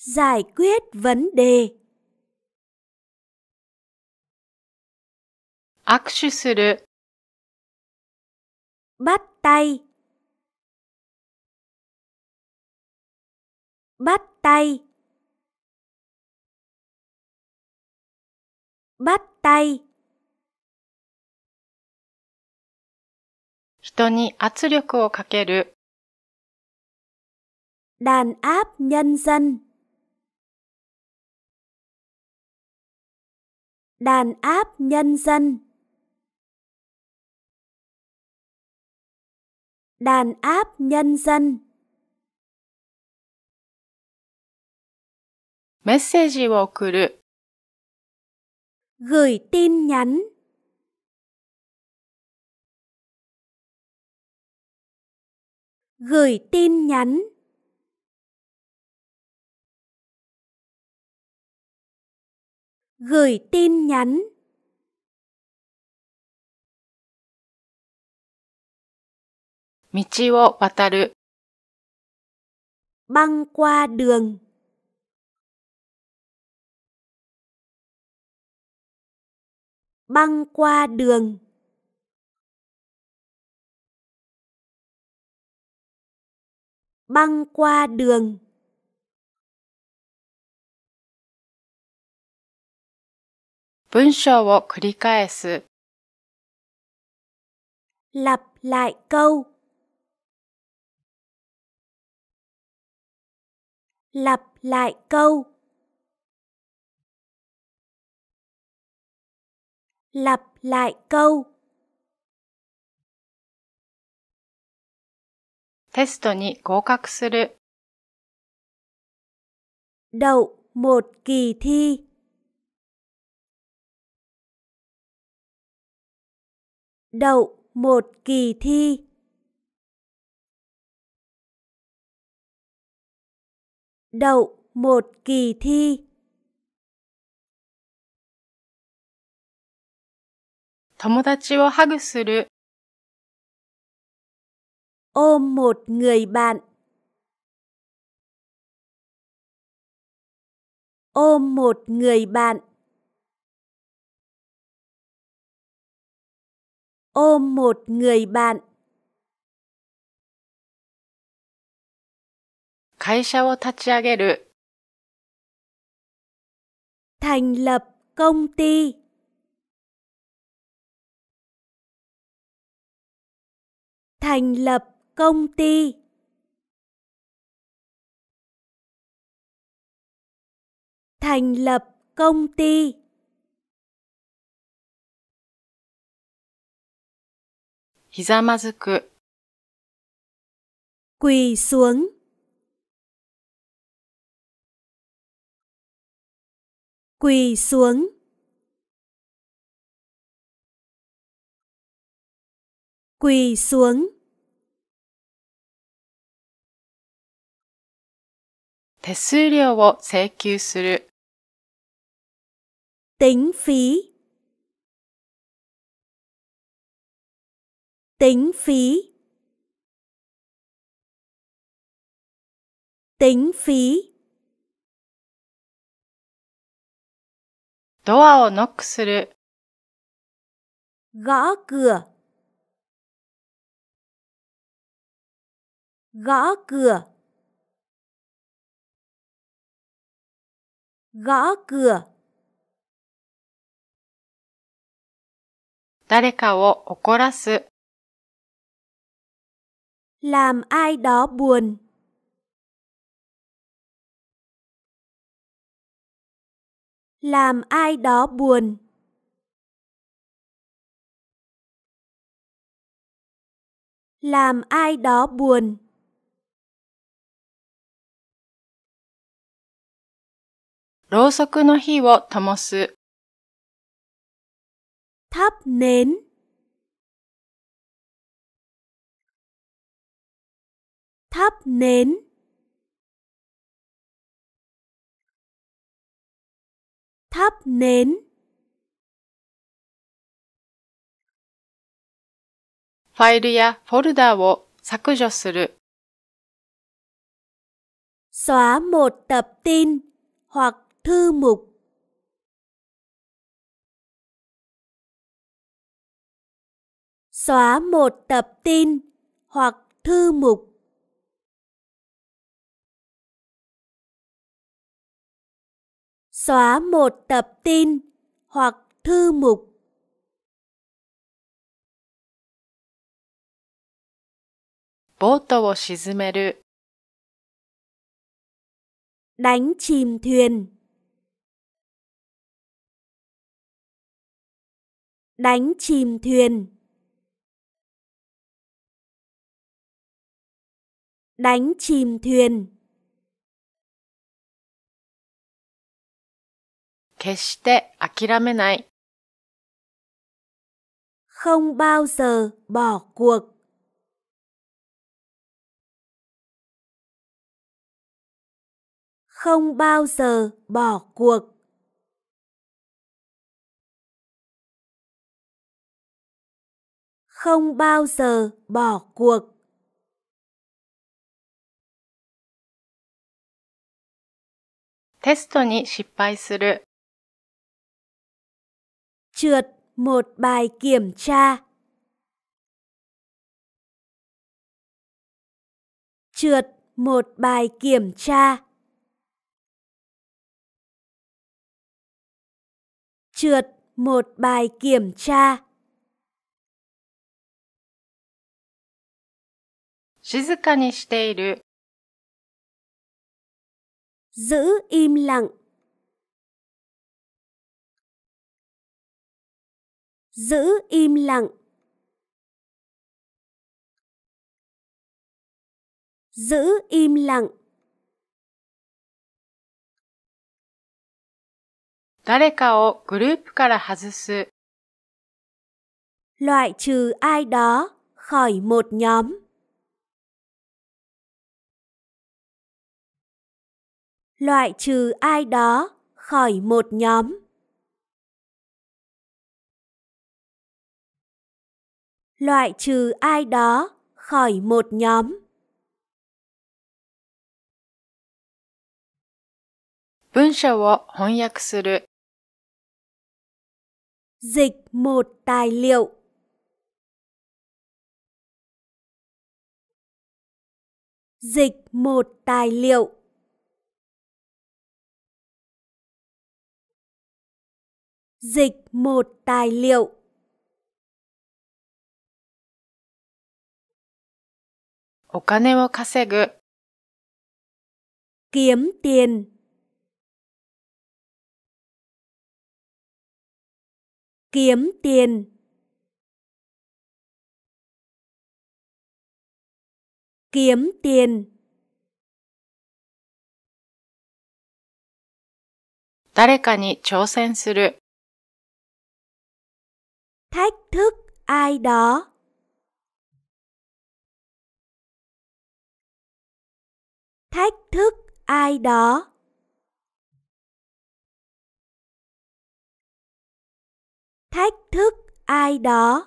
giải quyết vấn đề 握手する bắt tay bắt tay bắt tay 人に圧力をかける đàn áp nhân dân đàn áp nhân dân đàn áp nhân dân メッセージを送る gửi tin nhắn gửi tin nhắn gửi tin nhắn Michi wo wataru Băng qua đường Băng qua đường Băng qua đường 文章を繰り返す。lặp lại câu lặp lại câu lặp lại câu テストに合格する。đậu một kỳ thi đậu một kỳ thi. Đậu một kỳ thi. Ôm một người bạn. Ôm một người bạn. ôm một người bạn. 会社を立ち上げる thành lập công ty. thành lập công ty. thành lập công ty く。跪 xuống。跪 xuống。跪 x u 手数料を請求する。tính phí tính phí ドアをノックする gõ cửa gõ cửa gõ cửa 誰かを怒らす làm ai đó buồn làm ai đó buồn làm ai đó buồn Rô sok no hi wo tamosu. Thắp nến thắp nến thắp nến file やフォルダを削除する xóa một tập tin hoặc thư mục xóa một tập tin hoặc thư mục xóa một tập tin hoặc thư mục đánh chìm thuyền đánh chìm thuyền đánh chìm thuyền 決して諦めない。không bao giờ bỏ cuộc. không bao giờ bỏ cuộc. không bao giờ bỏ cuộc. test に失敗する trượt một bài kiểm tra. Trượt một bài kiểm tra. Trượt một bài kiểm tra. Shizuka ni shite Giữ im lặng. giữ im lặng giữ im lặng loại trừ ai đó khỏi một nhóm. loại trừ ai đó khỏi một nhóm. loại trừ ai đó khỏi một nhóm. Dịch một tài liệu. Dịch một tài liệu. Dịch một tài liệu. お金を稼ぐ kiếm tiền kiếm tiền kiếm tiền 誰かに挑戦する thách thức ai đó thách thức ai đó thách thức ai đó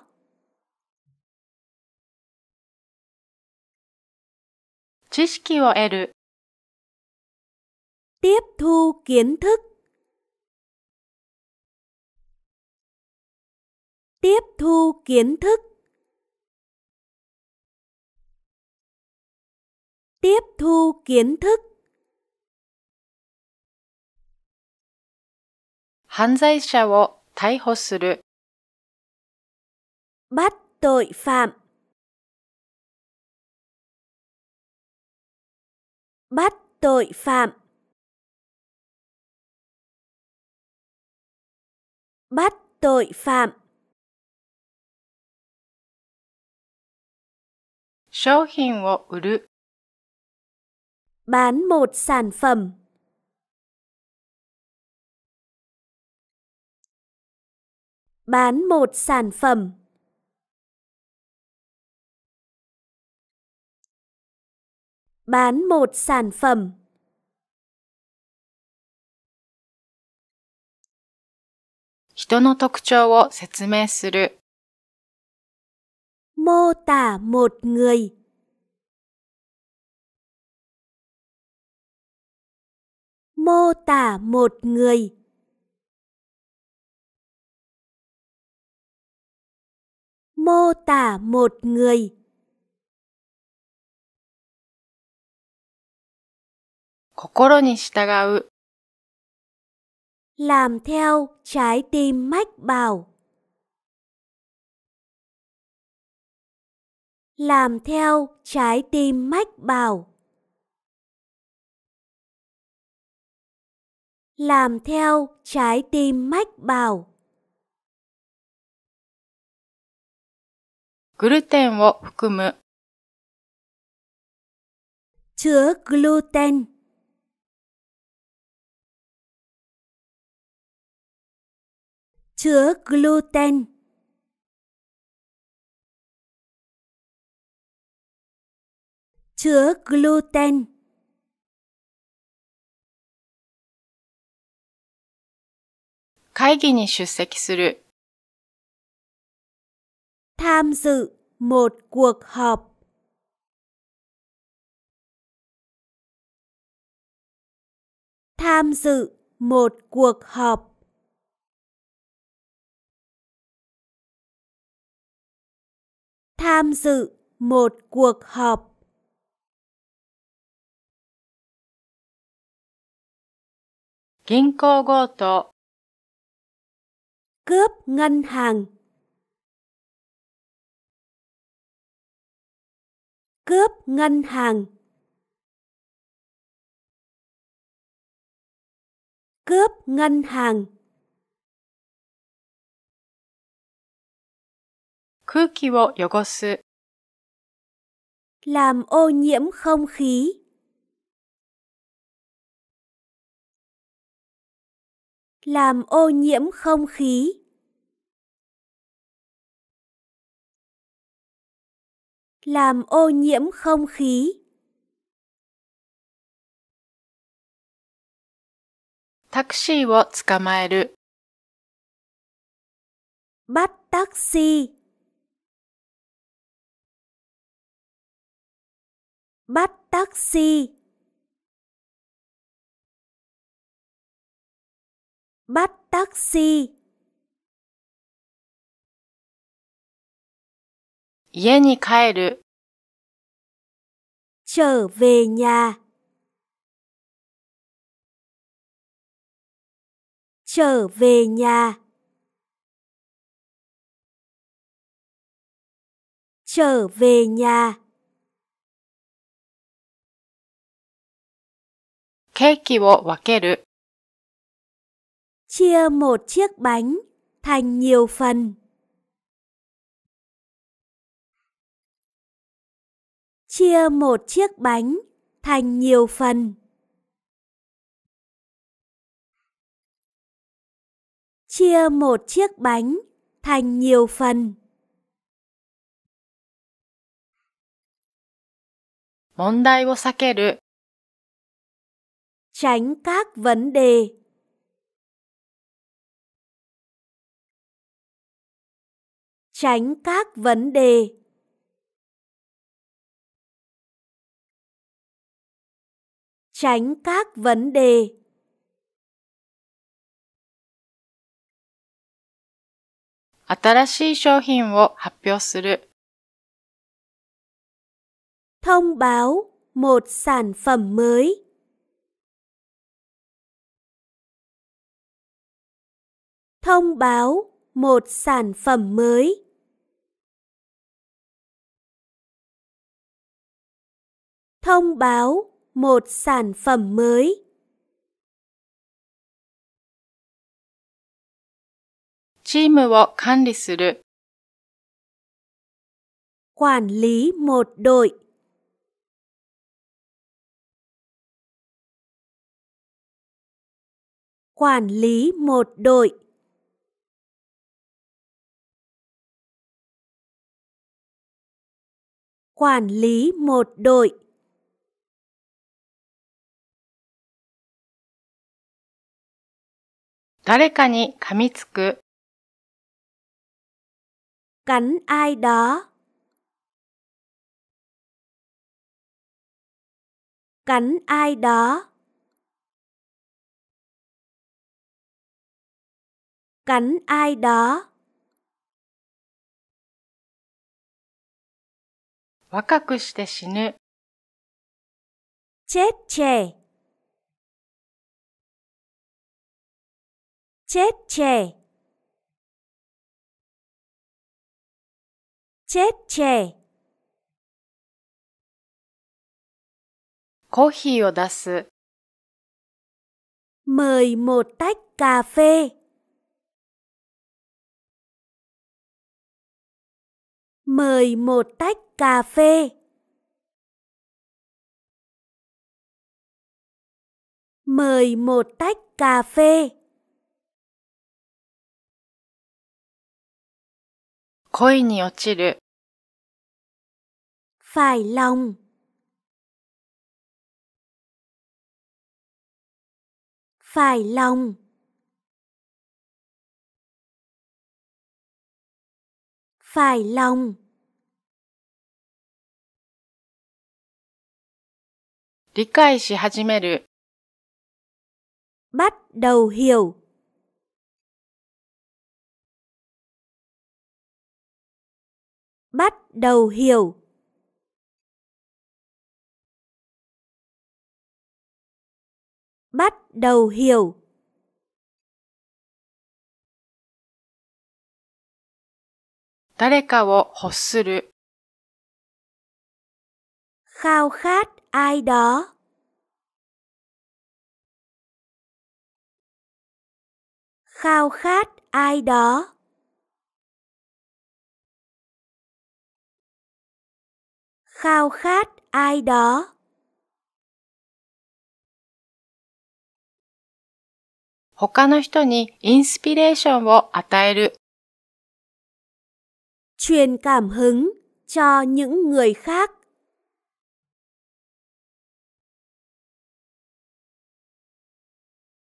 tiếp thu kiến thức tiếp thu kiến thức Tiếp thu kiến thức 犯罪者を逮捕する Bắt tội phạm Bắt tội phạm Bắt tội phạm 商品を売る bán một sản phẩm bán một sản phẩm bán một sản phẩm mô tả một người mô tả một người mô tả một người làm theo trái tim mách bảo làm theo trái tim mách bảo làm theo trái tim mách bảo. Gluten グルテンを含む chứa gluten. chứa gluten. chứa gluten. 会議に出席する。tham dự một cuộc họp 参 dự một cuộc họp. Tham dự một cuộc họp. Ginko goto. cướp ngân hàng cướp ngân hàng cướp ngân hàng 空気を汚す làm ô nhiễm không khí làm ô nhiễm không khí. Làm ô nhiễm không khí. Taxi bắt taxi. Bắt taxi. bắt taxi 家に帰る trở về nhà trở về nhà trở về nhà ケーキを分ける chia một chiếc bánh thành nhiều phần. Chia một chiếc bánh thành nhiều phần. Chia một chiếc bánh thành nhiều phần. Tránh các vấn đề tránh các vấn đề tránh các vấn đề thông báo một sản phẩm mới thông báo một sản phẩm mới thông báo một sản phẩm mới Team を管理する Quản lý một đội Quản lý một đội Quản lý một đội 誰かに噛みつく。cắn ai đó cắn ai đó cắn ai đó 若くして死ぬ。chết trẻ chết trẻ chết trẻ Mời một tách cà phê. Mời một tách cà phê. Mời một tách cà phê. 恋に落ちる phải lòng phải lòng phải lòng 理解し始める bắt đầu hiểu bắt đầu hiểu. Bắt đầu hiểu. Dareka wo hossuru. Khao khát ai đó. Khao khát ai đó. khao khát ai truyền cảm hứng cho những người khác.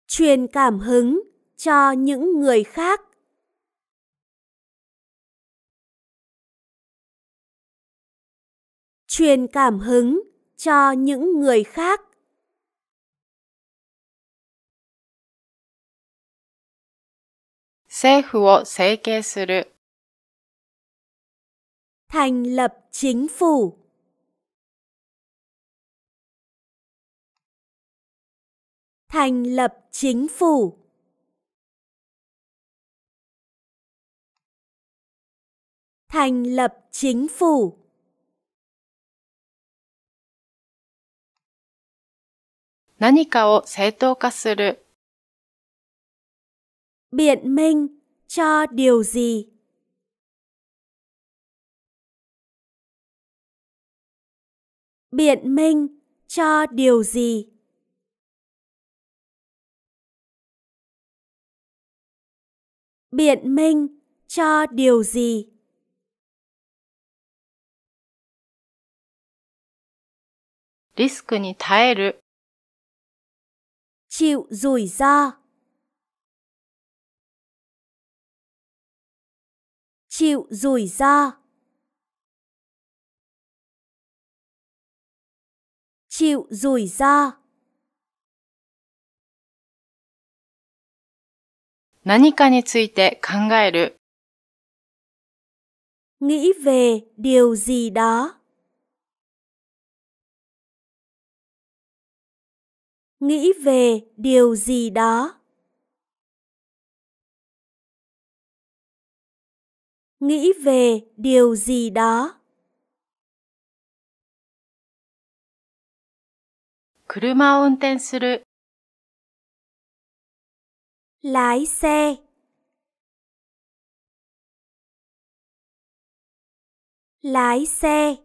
truyền cảm hứng cho những người khác. truyền cảm hứng cho những người khác. thành lập chính phủ thành lập chính phủ thành lập chính phủ 何かを正当化する。biện minh cho điều gì? biện minh cho điều gì? biện minh cho điều gì? risk に耐える chịu rủi ro chịu rủi ro chịu rủi ro 何かについて考える nghĩ về điều gì đó nghĩ về điều gì đó nghĩ về điều gì đó 車を運転する lái xe lái xe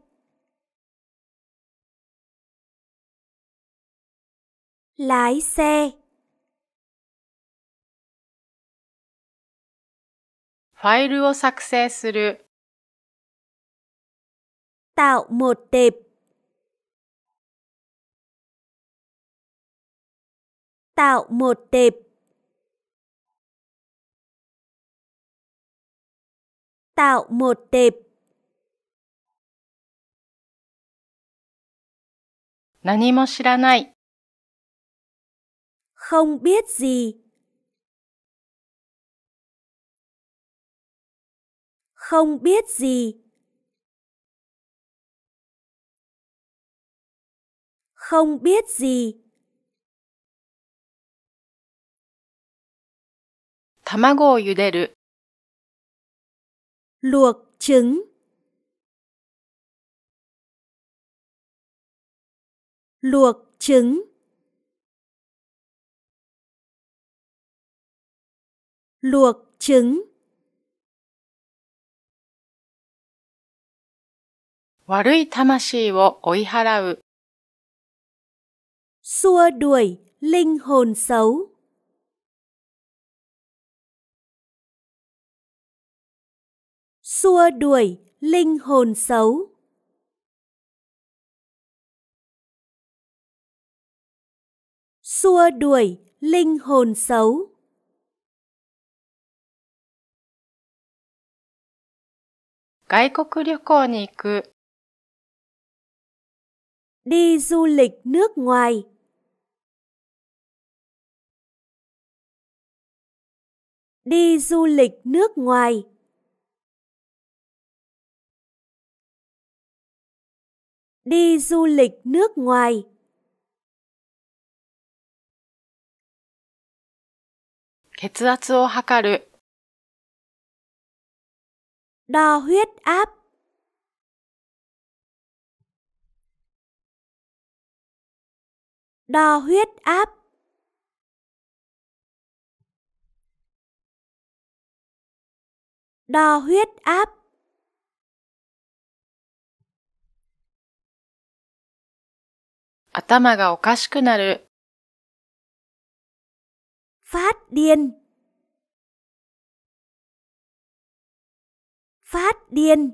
lái xe file を作成する tạo một tệp tạo một tệp tạo một tệp 何も知らない không biết gì không biết gì không biết gì yuderu. luộc trứng luộc trứng luộc trứng. Warui tamashi wo oiharau. Xua đuổi linh hồn xấu. Xua đuổi linh hồn xấu. Xua đuổi linh hồn xấu. 外国旅行に行く。Đi du lịch nước ngoài. Đi du lịch nước ngoài. Đi du lịch nước ngoài. Kết 圧を測る đo huyết áp. Đo huyết áp. Đo huyết áp. Atama ga okashiku naru. Phát điên. Phát điên.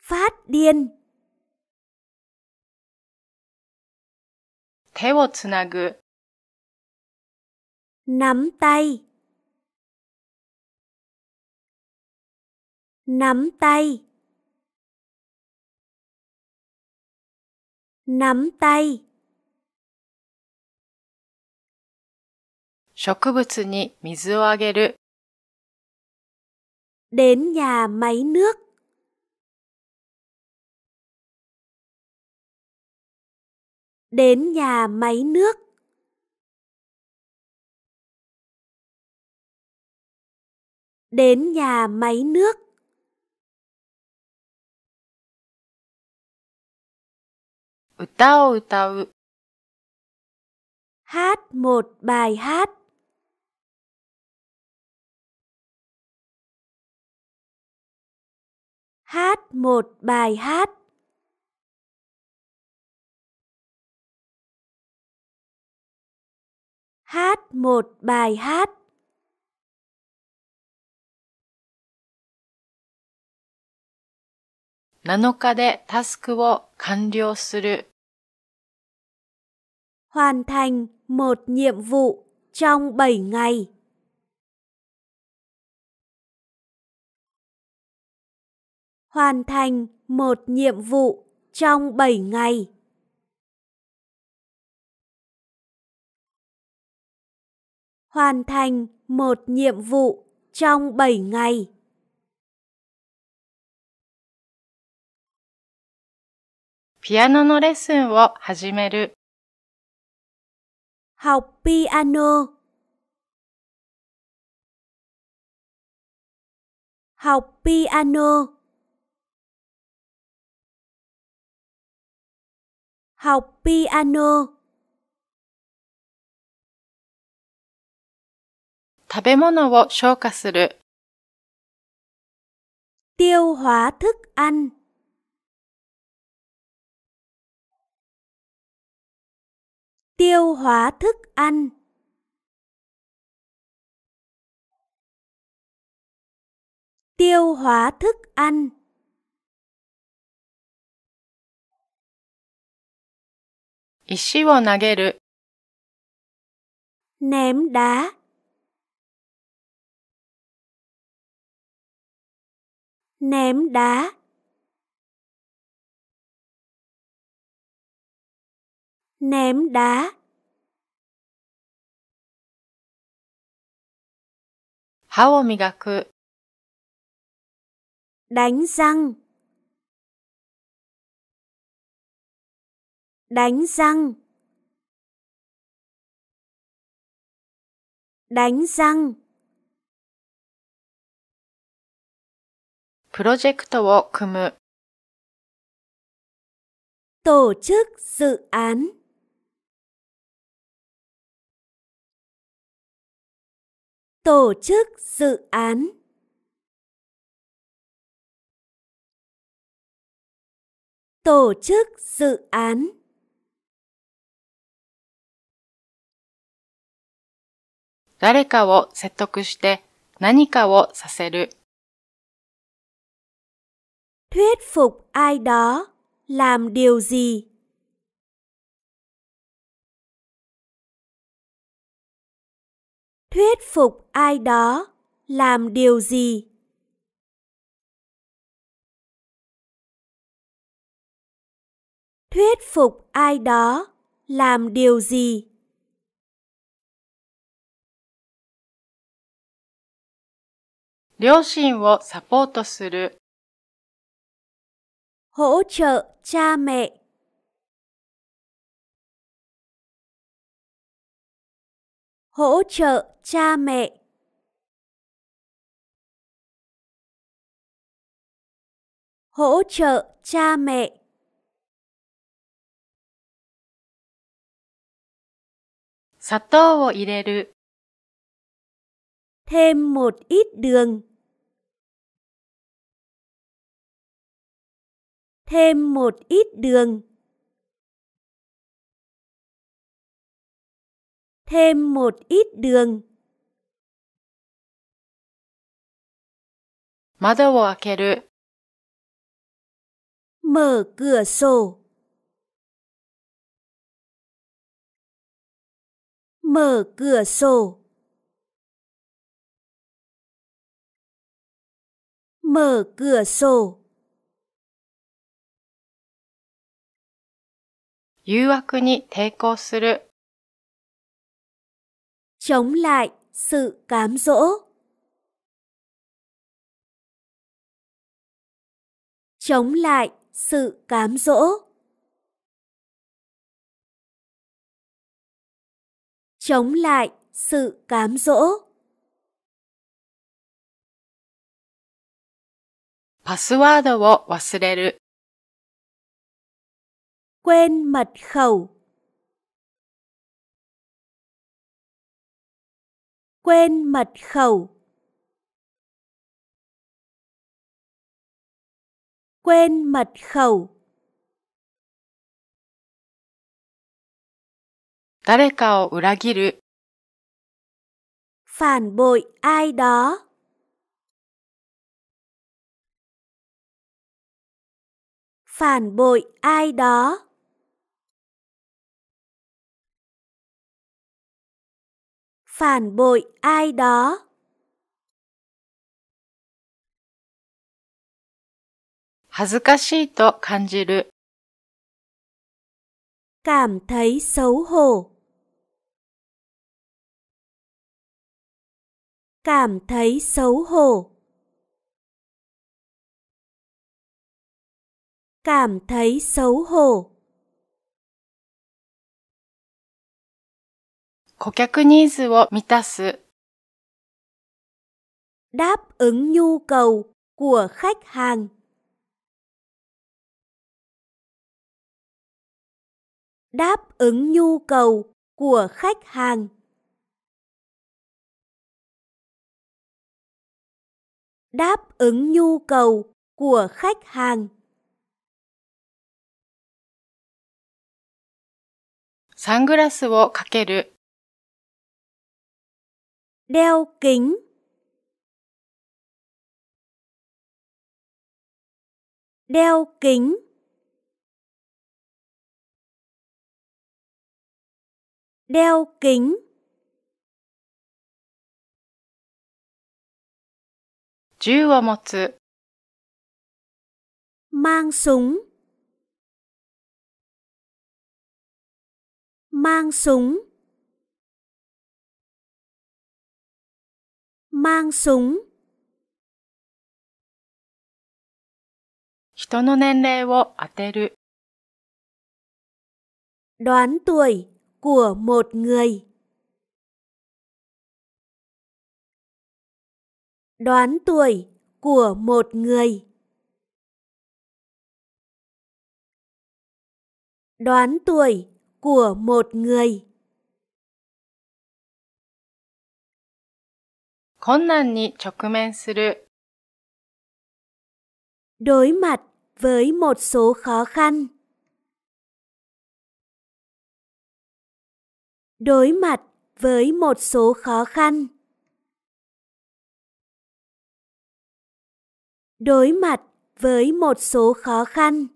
Phát điên. Thế wo tsunagu. Nắm tay. Nắm tay. Nắm tay. 植物に水をあげる。Đến nhà máy nước. Đến nhà máy nước. Đến nhà máy nước. Hát một bài hát. hát một bài hát hát một bài hát Nanoka de task wo kanryou suru. Hoàn thành một nhiệm vụ trong 7 ngày. hoàn thành một nhiệm vụ trong 7 ngày. Hoàn thành một nhiệm vụ trong 7 ngày. Piano no học piano học piano Học piano. 食べ物を消化する。tiêu hóa thức ăn. Tiêu hóa thức ăn. Tiêu hóa thức ăn. 石を投げる ném đá ねんだ。ném đá 歯を磨く đánh răng đánh răng đánh răng 프로젝트を組む tổ chức dự án tổ chức dự án tổ chức dự án 誰かを説得して何かをさせる。thuyết phục ai đó làm điều gì thuyết phục ai đó làm điều gì thuyết phục ai đó làm điều gì 両親をサポートする。hỗ trợ cha mẹ ほうちょ cha mẹ ほうちょ cha mẹ 砂糖を入れる thêm một ít đường. Thêm một ít đường. Thêm một ít đường. Mở cửa sổ mở cửa sổ mở cửa sổ 誘惑に抵抗する chống lại sự cám dỗ chống lại sự cám dỗ chống lại sự cám dỗ パスワードを忘れる。quên mật khẩu quên mật khẩu quên mật khẩu 誰かを裏切る phản bội ai đó phản bội ai đó phản bội ai đó cảm thấy xấu hổ cảm thấy xấu hổ cảm thấy xấu hổ. đáp ứng nhu cầu của khách hàng. Đáp ứng nhu cầu của khách hàng. Đáp ứng nhu cầu của khách hàng. サングラスをかける。đeo kính デ e o kính デ e o kính 銃を持つ mang súng mang súng mang súng 人の年齢を当てる đoán tuổi của một người đoán tuổi của một người đoán tuổi của một người. Đối mặt với một số khó khăn. Đối mặt với một số khó khăn. Đối mặt với một số khó khăn.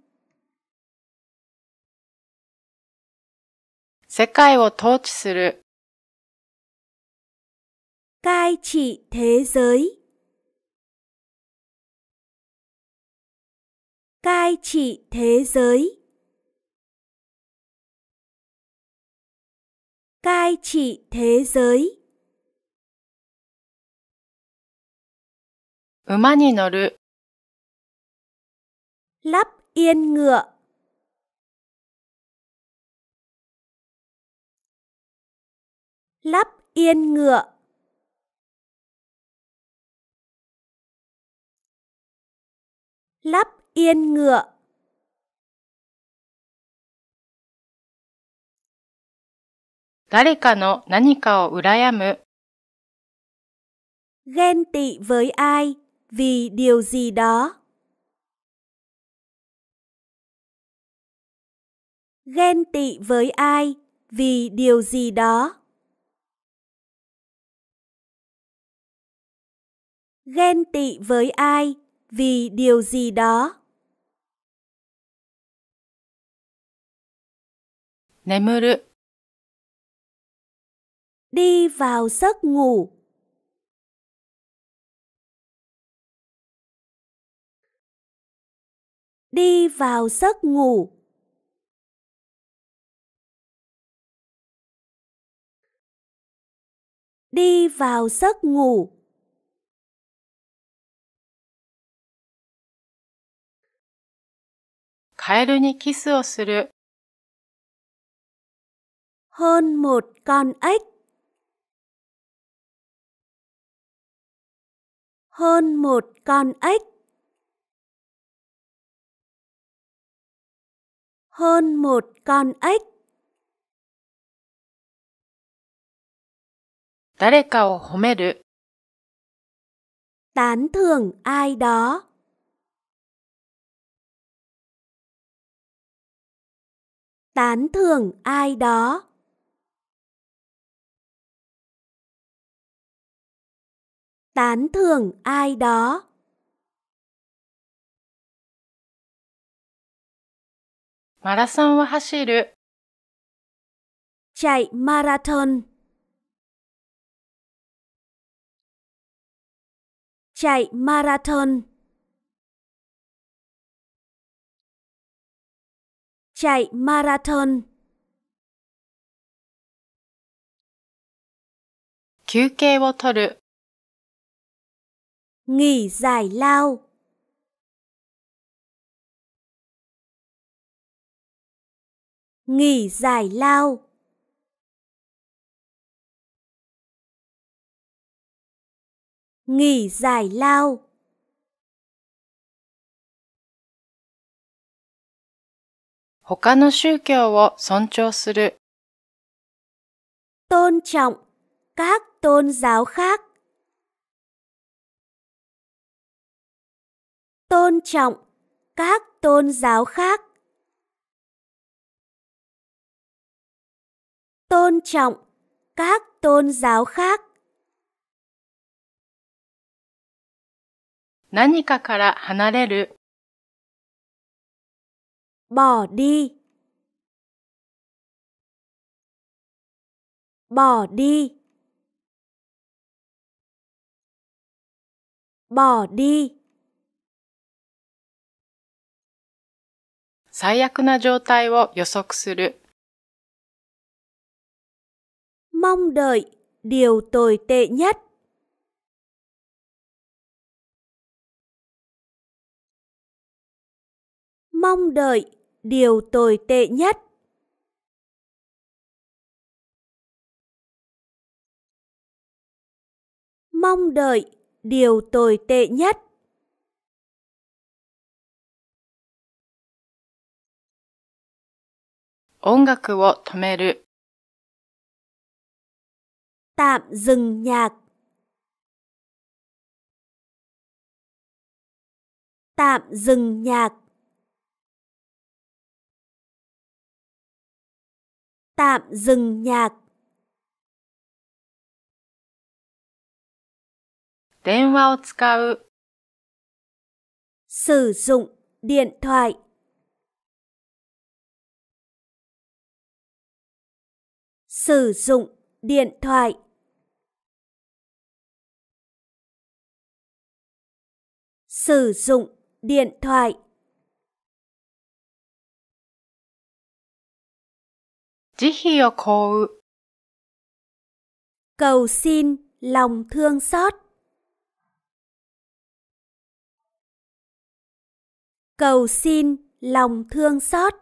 世界を統治する。開始帝水。開始帝水。開始帝水。馬に乗る。ラップ・イン・ lắp yên ngựa. Lắp yên ngựa. Dareka no nanika o urayamu. Ghen tị với ai vì điều gì đó. Ghen tị với ai vì điều gì đó. ghen tị với ai vì điều gì đó. Đi vào giấc ngủ. Đi vào giấc ngủ. Đi vào giấc ngủ. カエルにキスをする。hơn một con ếch hơn một con ếch hơn một con ếch 誰かを褒める tán thưởng ai đó tán thưởng ai đó tán thưởng ai đó marathon wa hashiru chạy marathon chạy marathon chạy marathon. 休憩を取る nghỉ giải lao. Nghỉ giải lao. Nghỉ giải lao. 他の宗教を尊重する。tôn trọng các tôn giáo khác. tôn trọng các tôn giáo khác. tôn trọng các tôn giáo khác. 何かから離れる bỏ đi bỏ đi bỏ đi 最悪な状態を予測する。mong đợi điều tồi tệ nhất mong đợi điều tồi tệ nhất. Mong đợi điều tồi tệ nhất. Tạm dừng nhạc. Tạm dừng nhạc. tạm dừng nhạc. điện thoại. sử dụng điện thoại. Sử dụng điện thoại. Sử dụng điện thoại. 慈悲を買う Cầu xin lòng thương xót Cầu xin lòng thương xót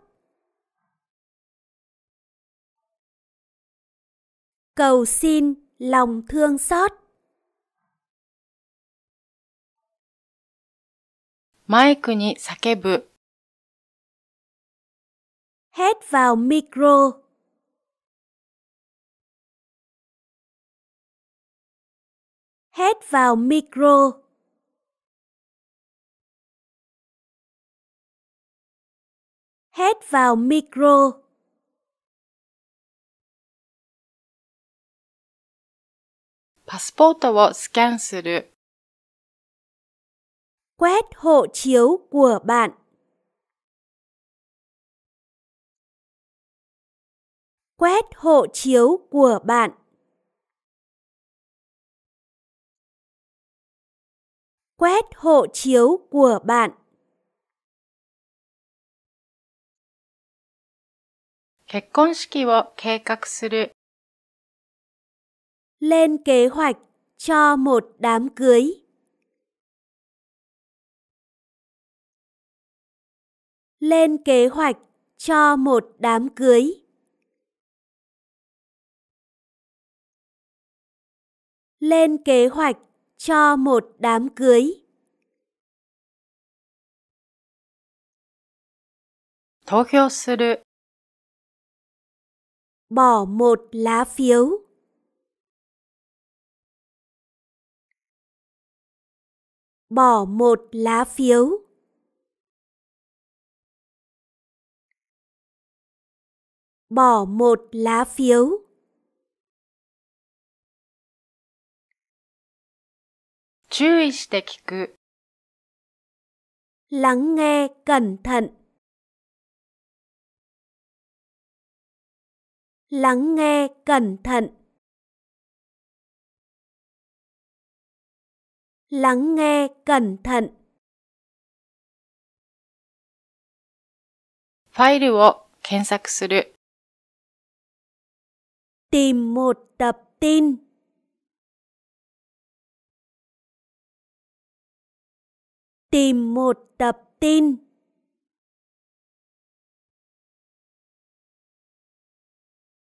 Cầu xin lòng thương xót Mike に叫ぶ Hét vào micro hét vào micro. Hét vào micro. Passport quét hộ chiếu của bạn. Quét hộ chiếu của bạn. quét hộ chiếu của bạn. Lên kế hoạch cho một đám cưới. Lên kế hoạch cho một đám cưới. Lên kế hoạch cho một đám cưới. Tokyo Bỏ một lá phiếu. Bỏ một lá phiếu. Bỏ một lá phiếu. 注意して聞く。lắng nghe cẩn thận. lắng nghe cẩn thận. lắng nghe cẩn thận. ファイルを検索する。tìm một tập tin tìm một tập tin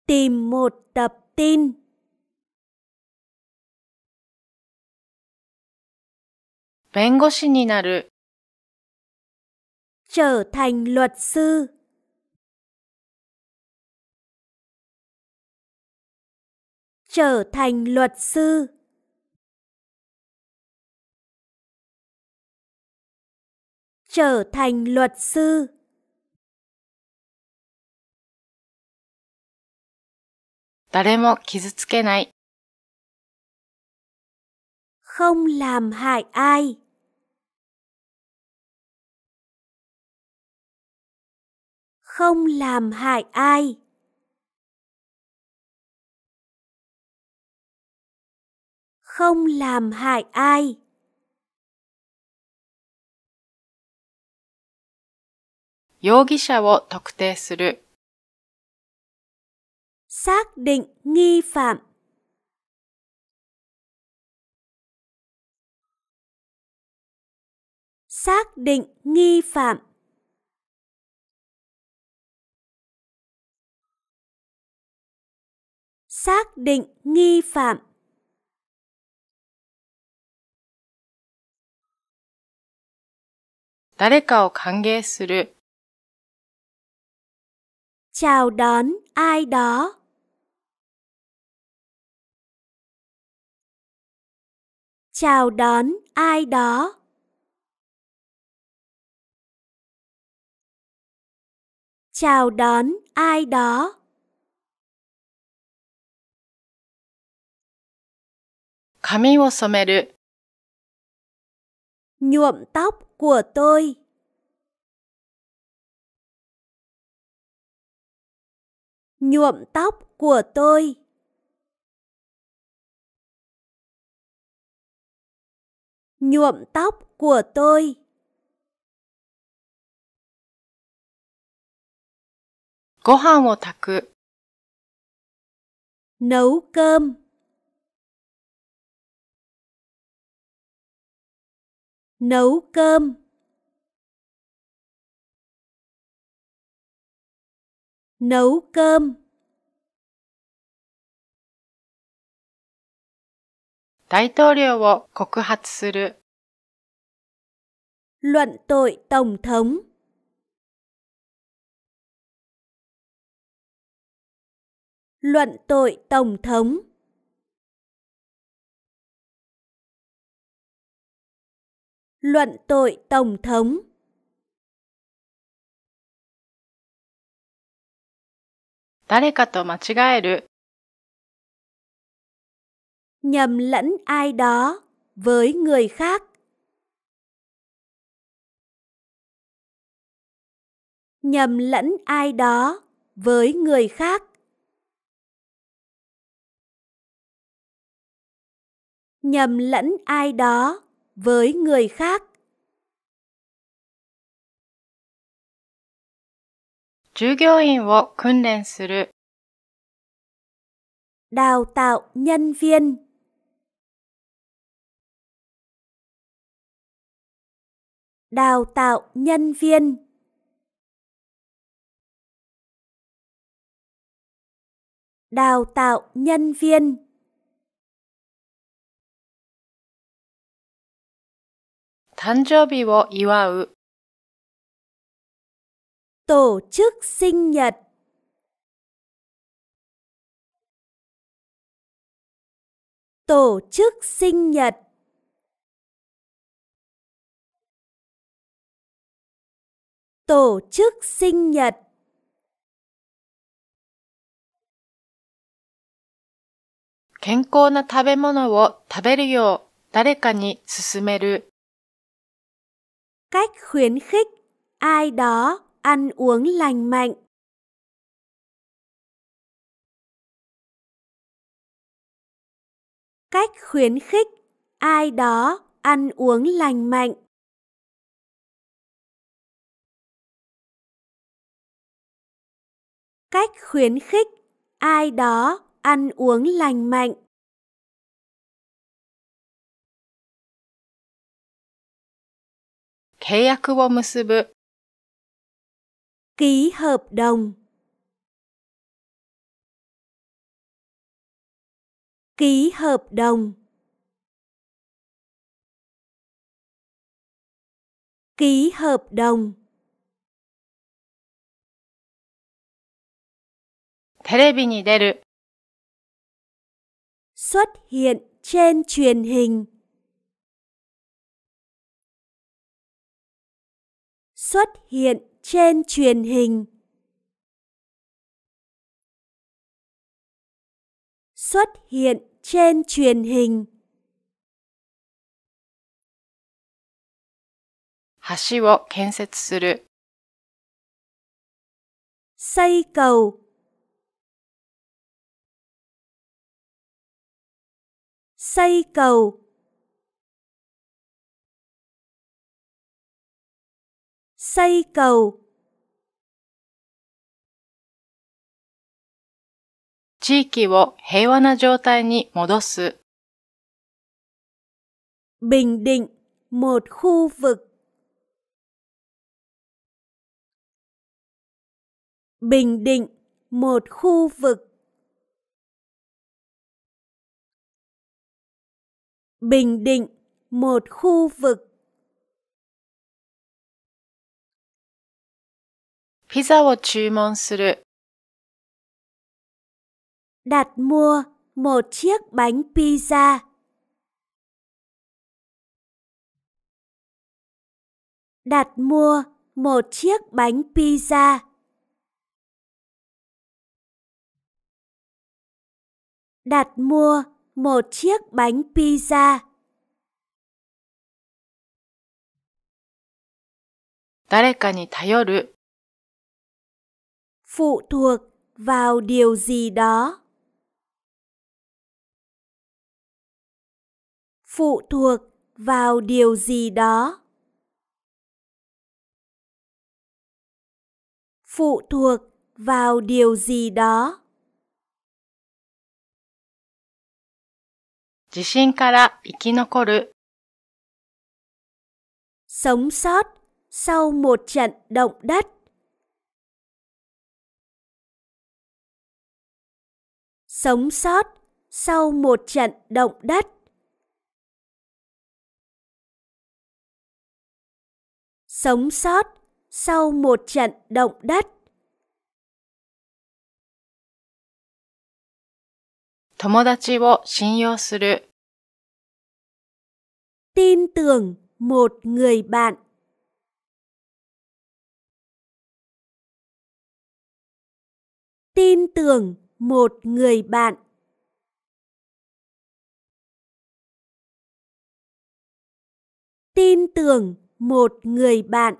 tìm một tập tin Bên 護士になる trở thành luật sư trở thành luật sư trở thành luật sư không làm hại ai không làm hại ai không làm hại ai 容疑者を特定する。xác định nghi phạm xác định nghi phạm xác định nghi phạm Đ かを歓迎する chào đón ai đó chào đón ai đó chào đón ai đó Kami wo someru. Nhuộm tóc của tôi. nhuộm tóc của tôi nhuộm tóc của tôi Gohan Nấu cơm Nấu cơm nấu cơm. Đại thống lĩnh wo kokuhatsu Luận tội tổng thống. Luận tội tổng thống. Luận tội tổng thống. 誰かと間違える。Nhầm lẫn ai đó với người khác. Nhầm lẫn ai đó với người khác. Nhầm lẫn ai đó với người khác. 従業員を訓練する。đào tạo nhân viên đào tạo nhân viên ดาวตาว nhân viên 誕生日を祝う tổ chức sinh nhật tổ chức sinh nhật tổ chức sinh nhật 健康な食べ物を食べるよう誰かに勧める cách khuyến khích ai đó ăn uống lành mạnh. Cách khuyến khích ai đó ăn uống lành mạnh. Cách khuyến khích ai đó ăn uống lành mạnh. Kế yak musubu ký hợp đồng ký hợp đồng ký hợp đồng xuất hiện trên truyền hình xuất hiện trên truyền hình. Xuất hiện trên truyền hình. 橋を建設する。xây cầu xây cầu xây cầu 地域を平和な状態に戻す。Bình Định, một khu vực. Bình Định, một khu vực. Bình Định, một khu vực. ピザを注文する。đặt mua một chiếc bánh pizza. đặt mua một chiếc bánh pizza. đặt mua một chiếc bánh pizza. 誰かに頼る phụ thuộc vào điều gì đó phụ thuộc vào điều gì đó phụ thuộc vào điều gì đó 地震から生き残る sống sót sau một trận động đất sống sót sau một trận động đất. Sống sót sau một trận động đất. Tin tưởng một người bạn. Tin tưởng một người bạn tin tưởng một người bạn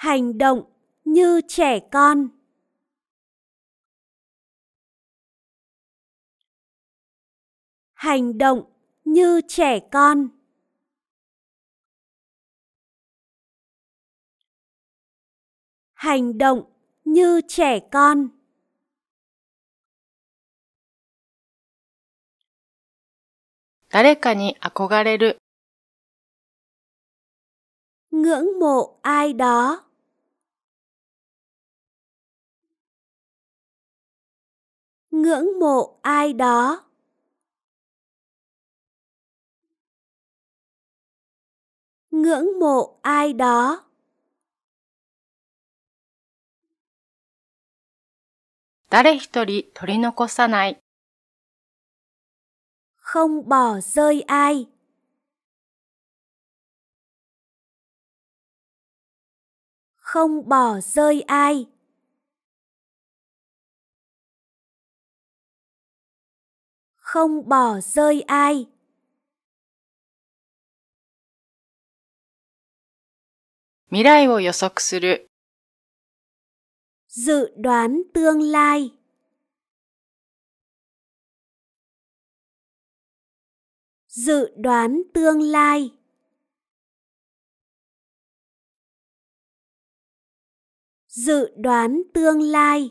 hành động như trẻ con hành động như trẻ con hành động như trẻ con ngưỡng mộ ai đó ngưỡng mộ ai đó ngưỡng mộ ai đó đó 誰一人取り残さない。không bỏ rơi ai. 'không bỏ rơi ai. không bỏ rơi ai. Mirai を予測する dự đoán tương lai dự đoán tương lai dự đoán tương lai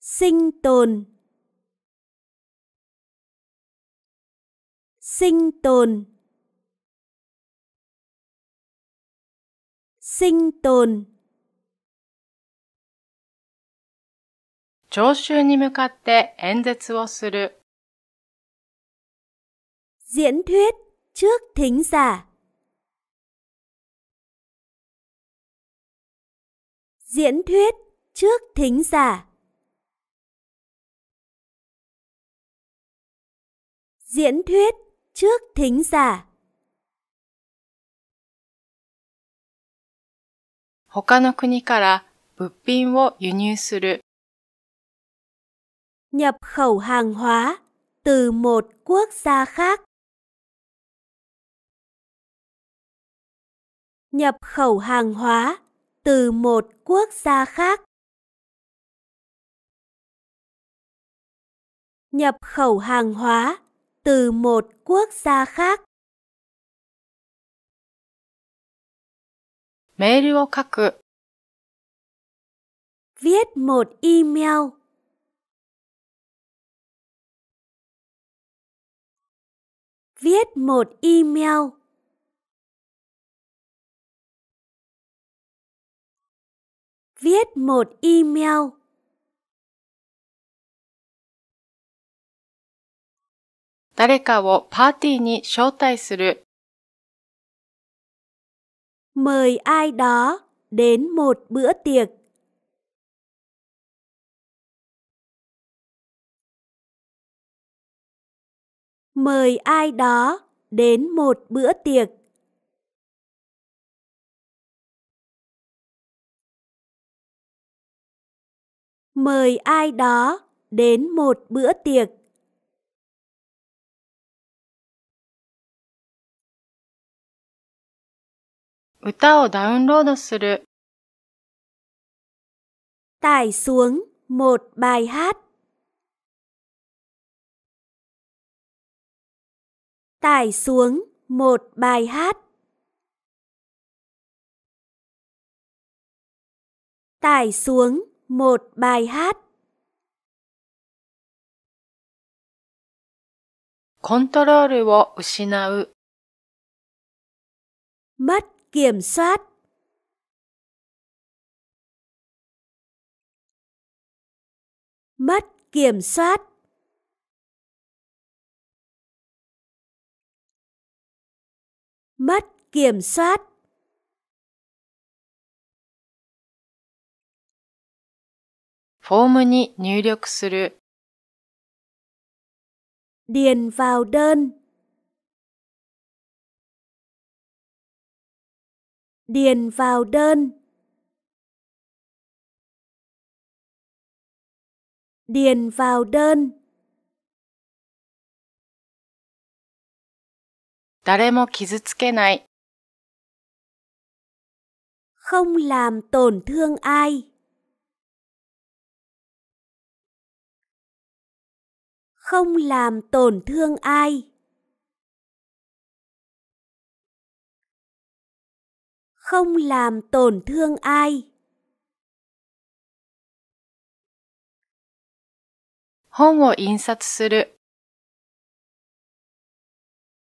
sinh tồn sinh tồn sinh tồn. tồn 聴衆に向かって演説をする diễn thuyết trước thính giả diễn thuyết trước thính giả diễn thuyết trước thính giả. 他の国から物品を輸入する。nhập khẩu hàng hóa từ một quốc gia khác. Nhập khẩu hàng hóa từ một quốc gia khác. Nhập khẩu hàng hóa từ một quốc gia khác. メールを書く Viết một email. viết một email viết một email 誰かをパーティーに招待する。mời ai đó đến một bữa tiệc. Mời ai đó đến một bữa tiệc. Mời ai đó đến một bữa tiệc. 歌をダウンロードする。tải xuống một bài hát. Tải xuống một bài hát. Tải xuống một bài hát. コントロールを失う。mất kiểm soát mất kiểm soát mất kiểm soát Form điền vào đơn điền vào đơn. Điền vào đơn. 誰も傷つけない。không làm tổn thương ai. Không làm tổn thương ai. không làm tổn thương ai. Hôn を印刷する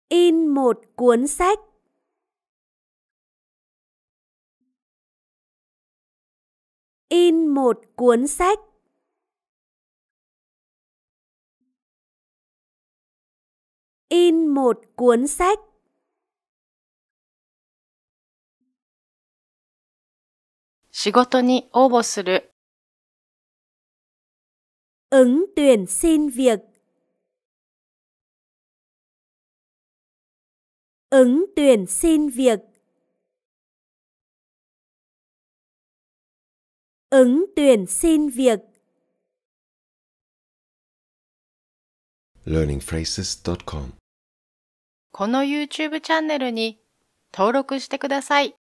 In một cuốn sách. In một cuốn sách. In một cuốn sách. 仕事に応募する。ứng tuyển xin việc ứng tuyển xin việc ứng tuyển xin việc learningphrases.com この YouTube チャンネルに登録してください。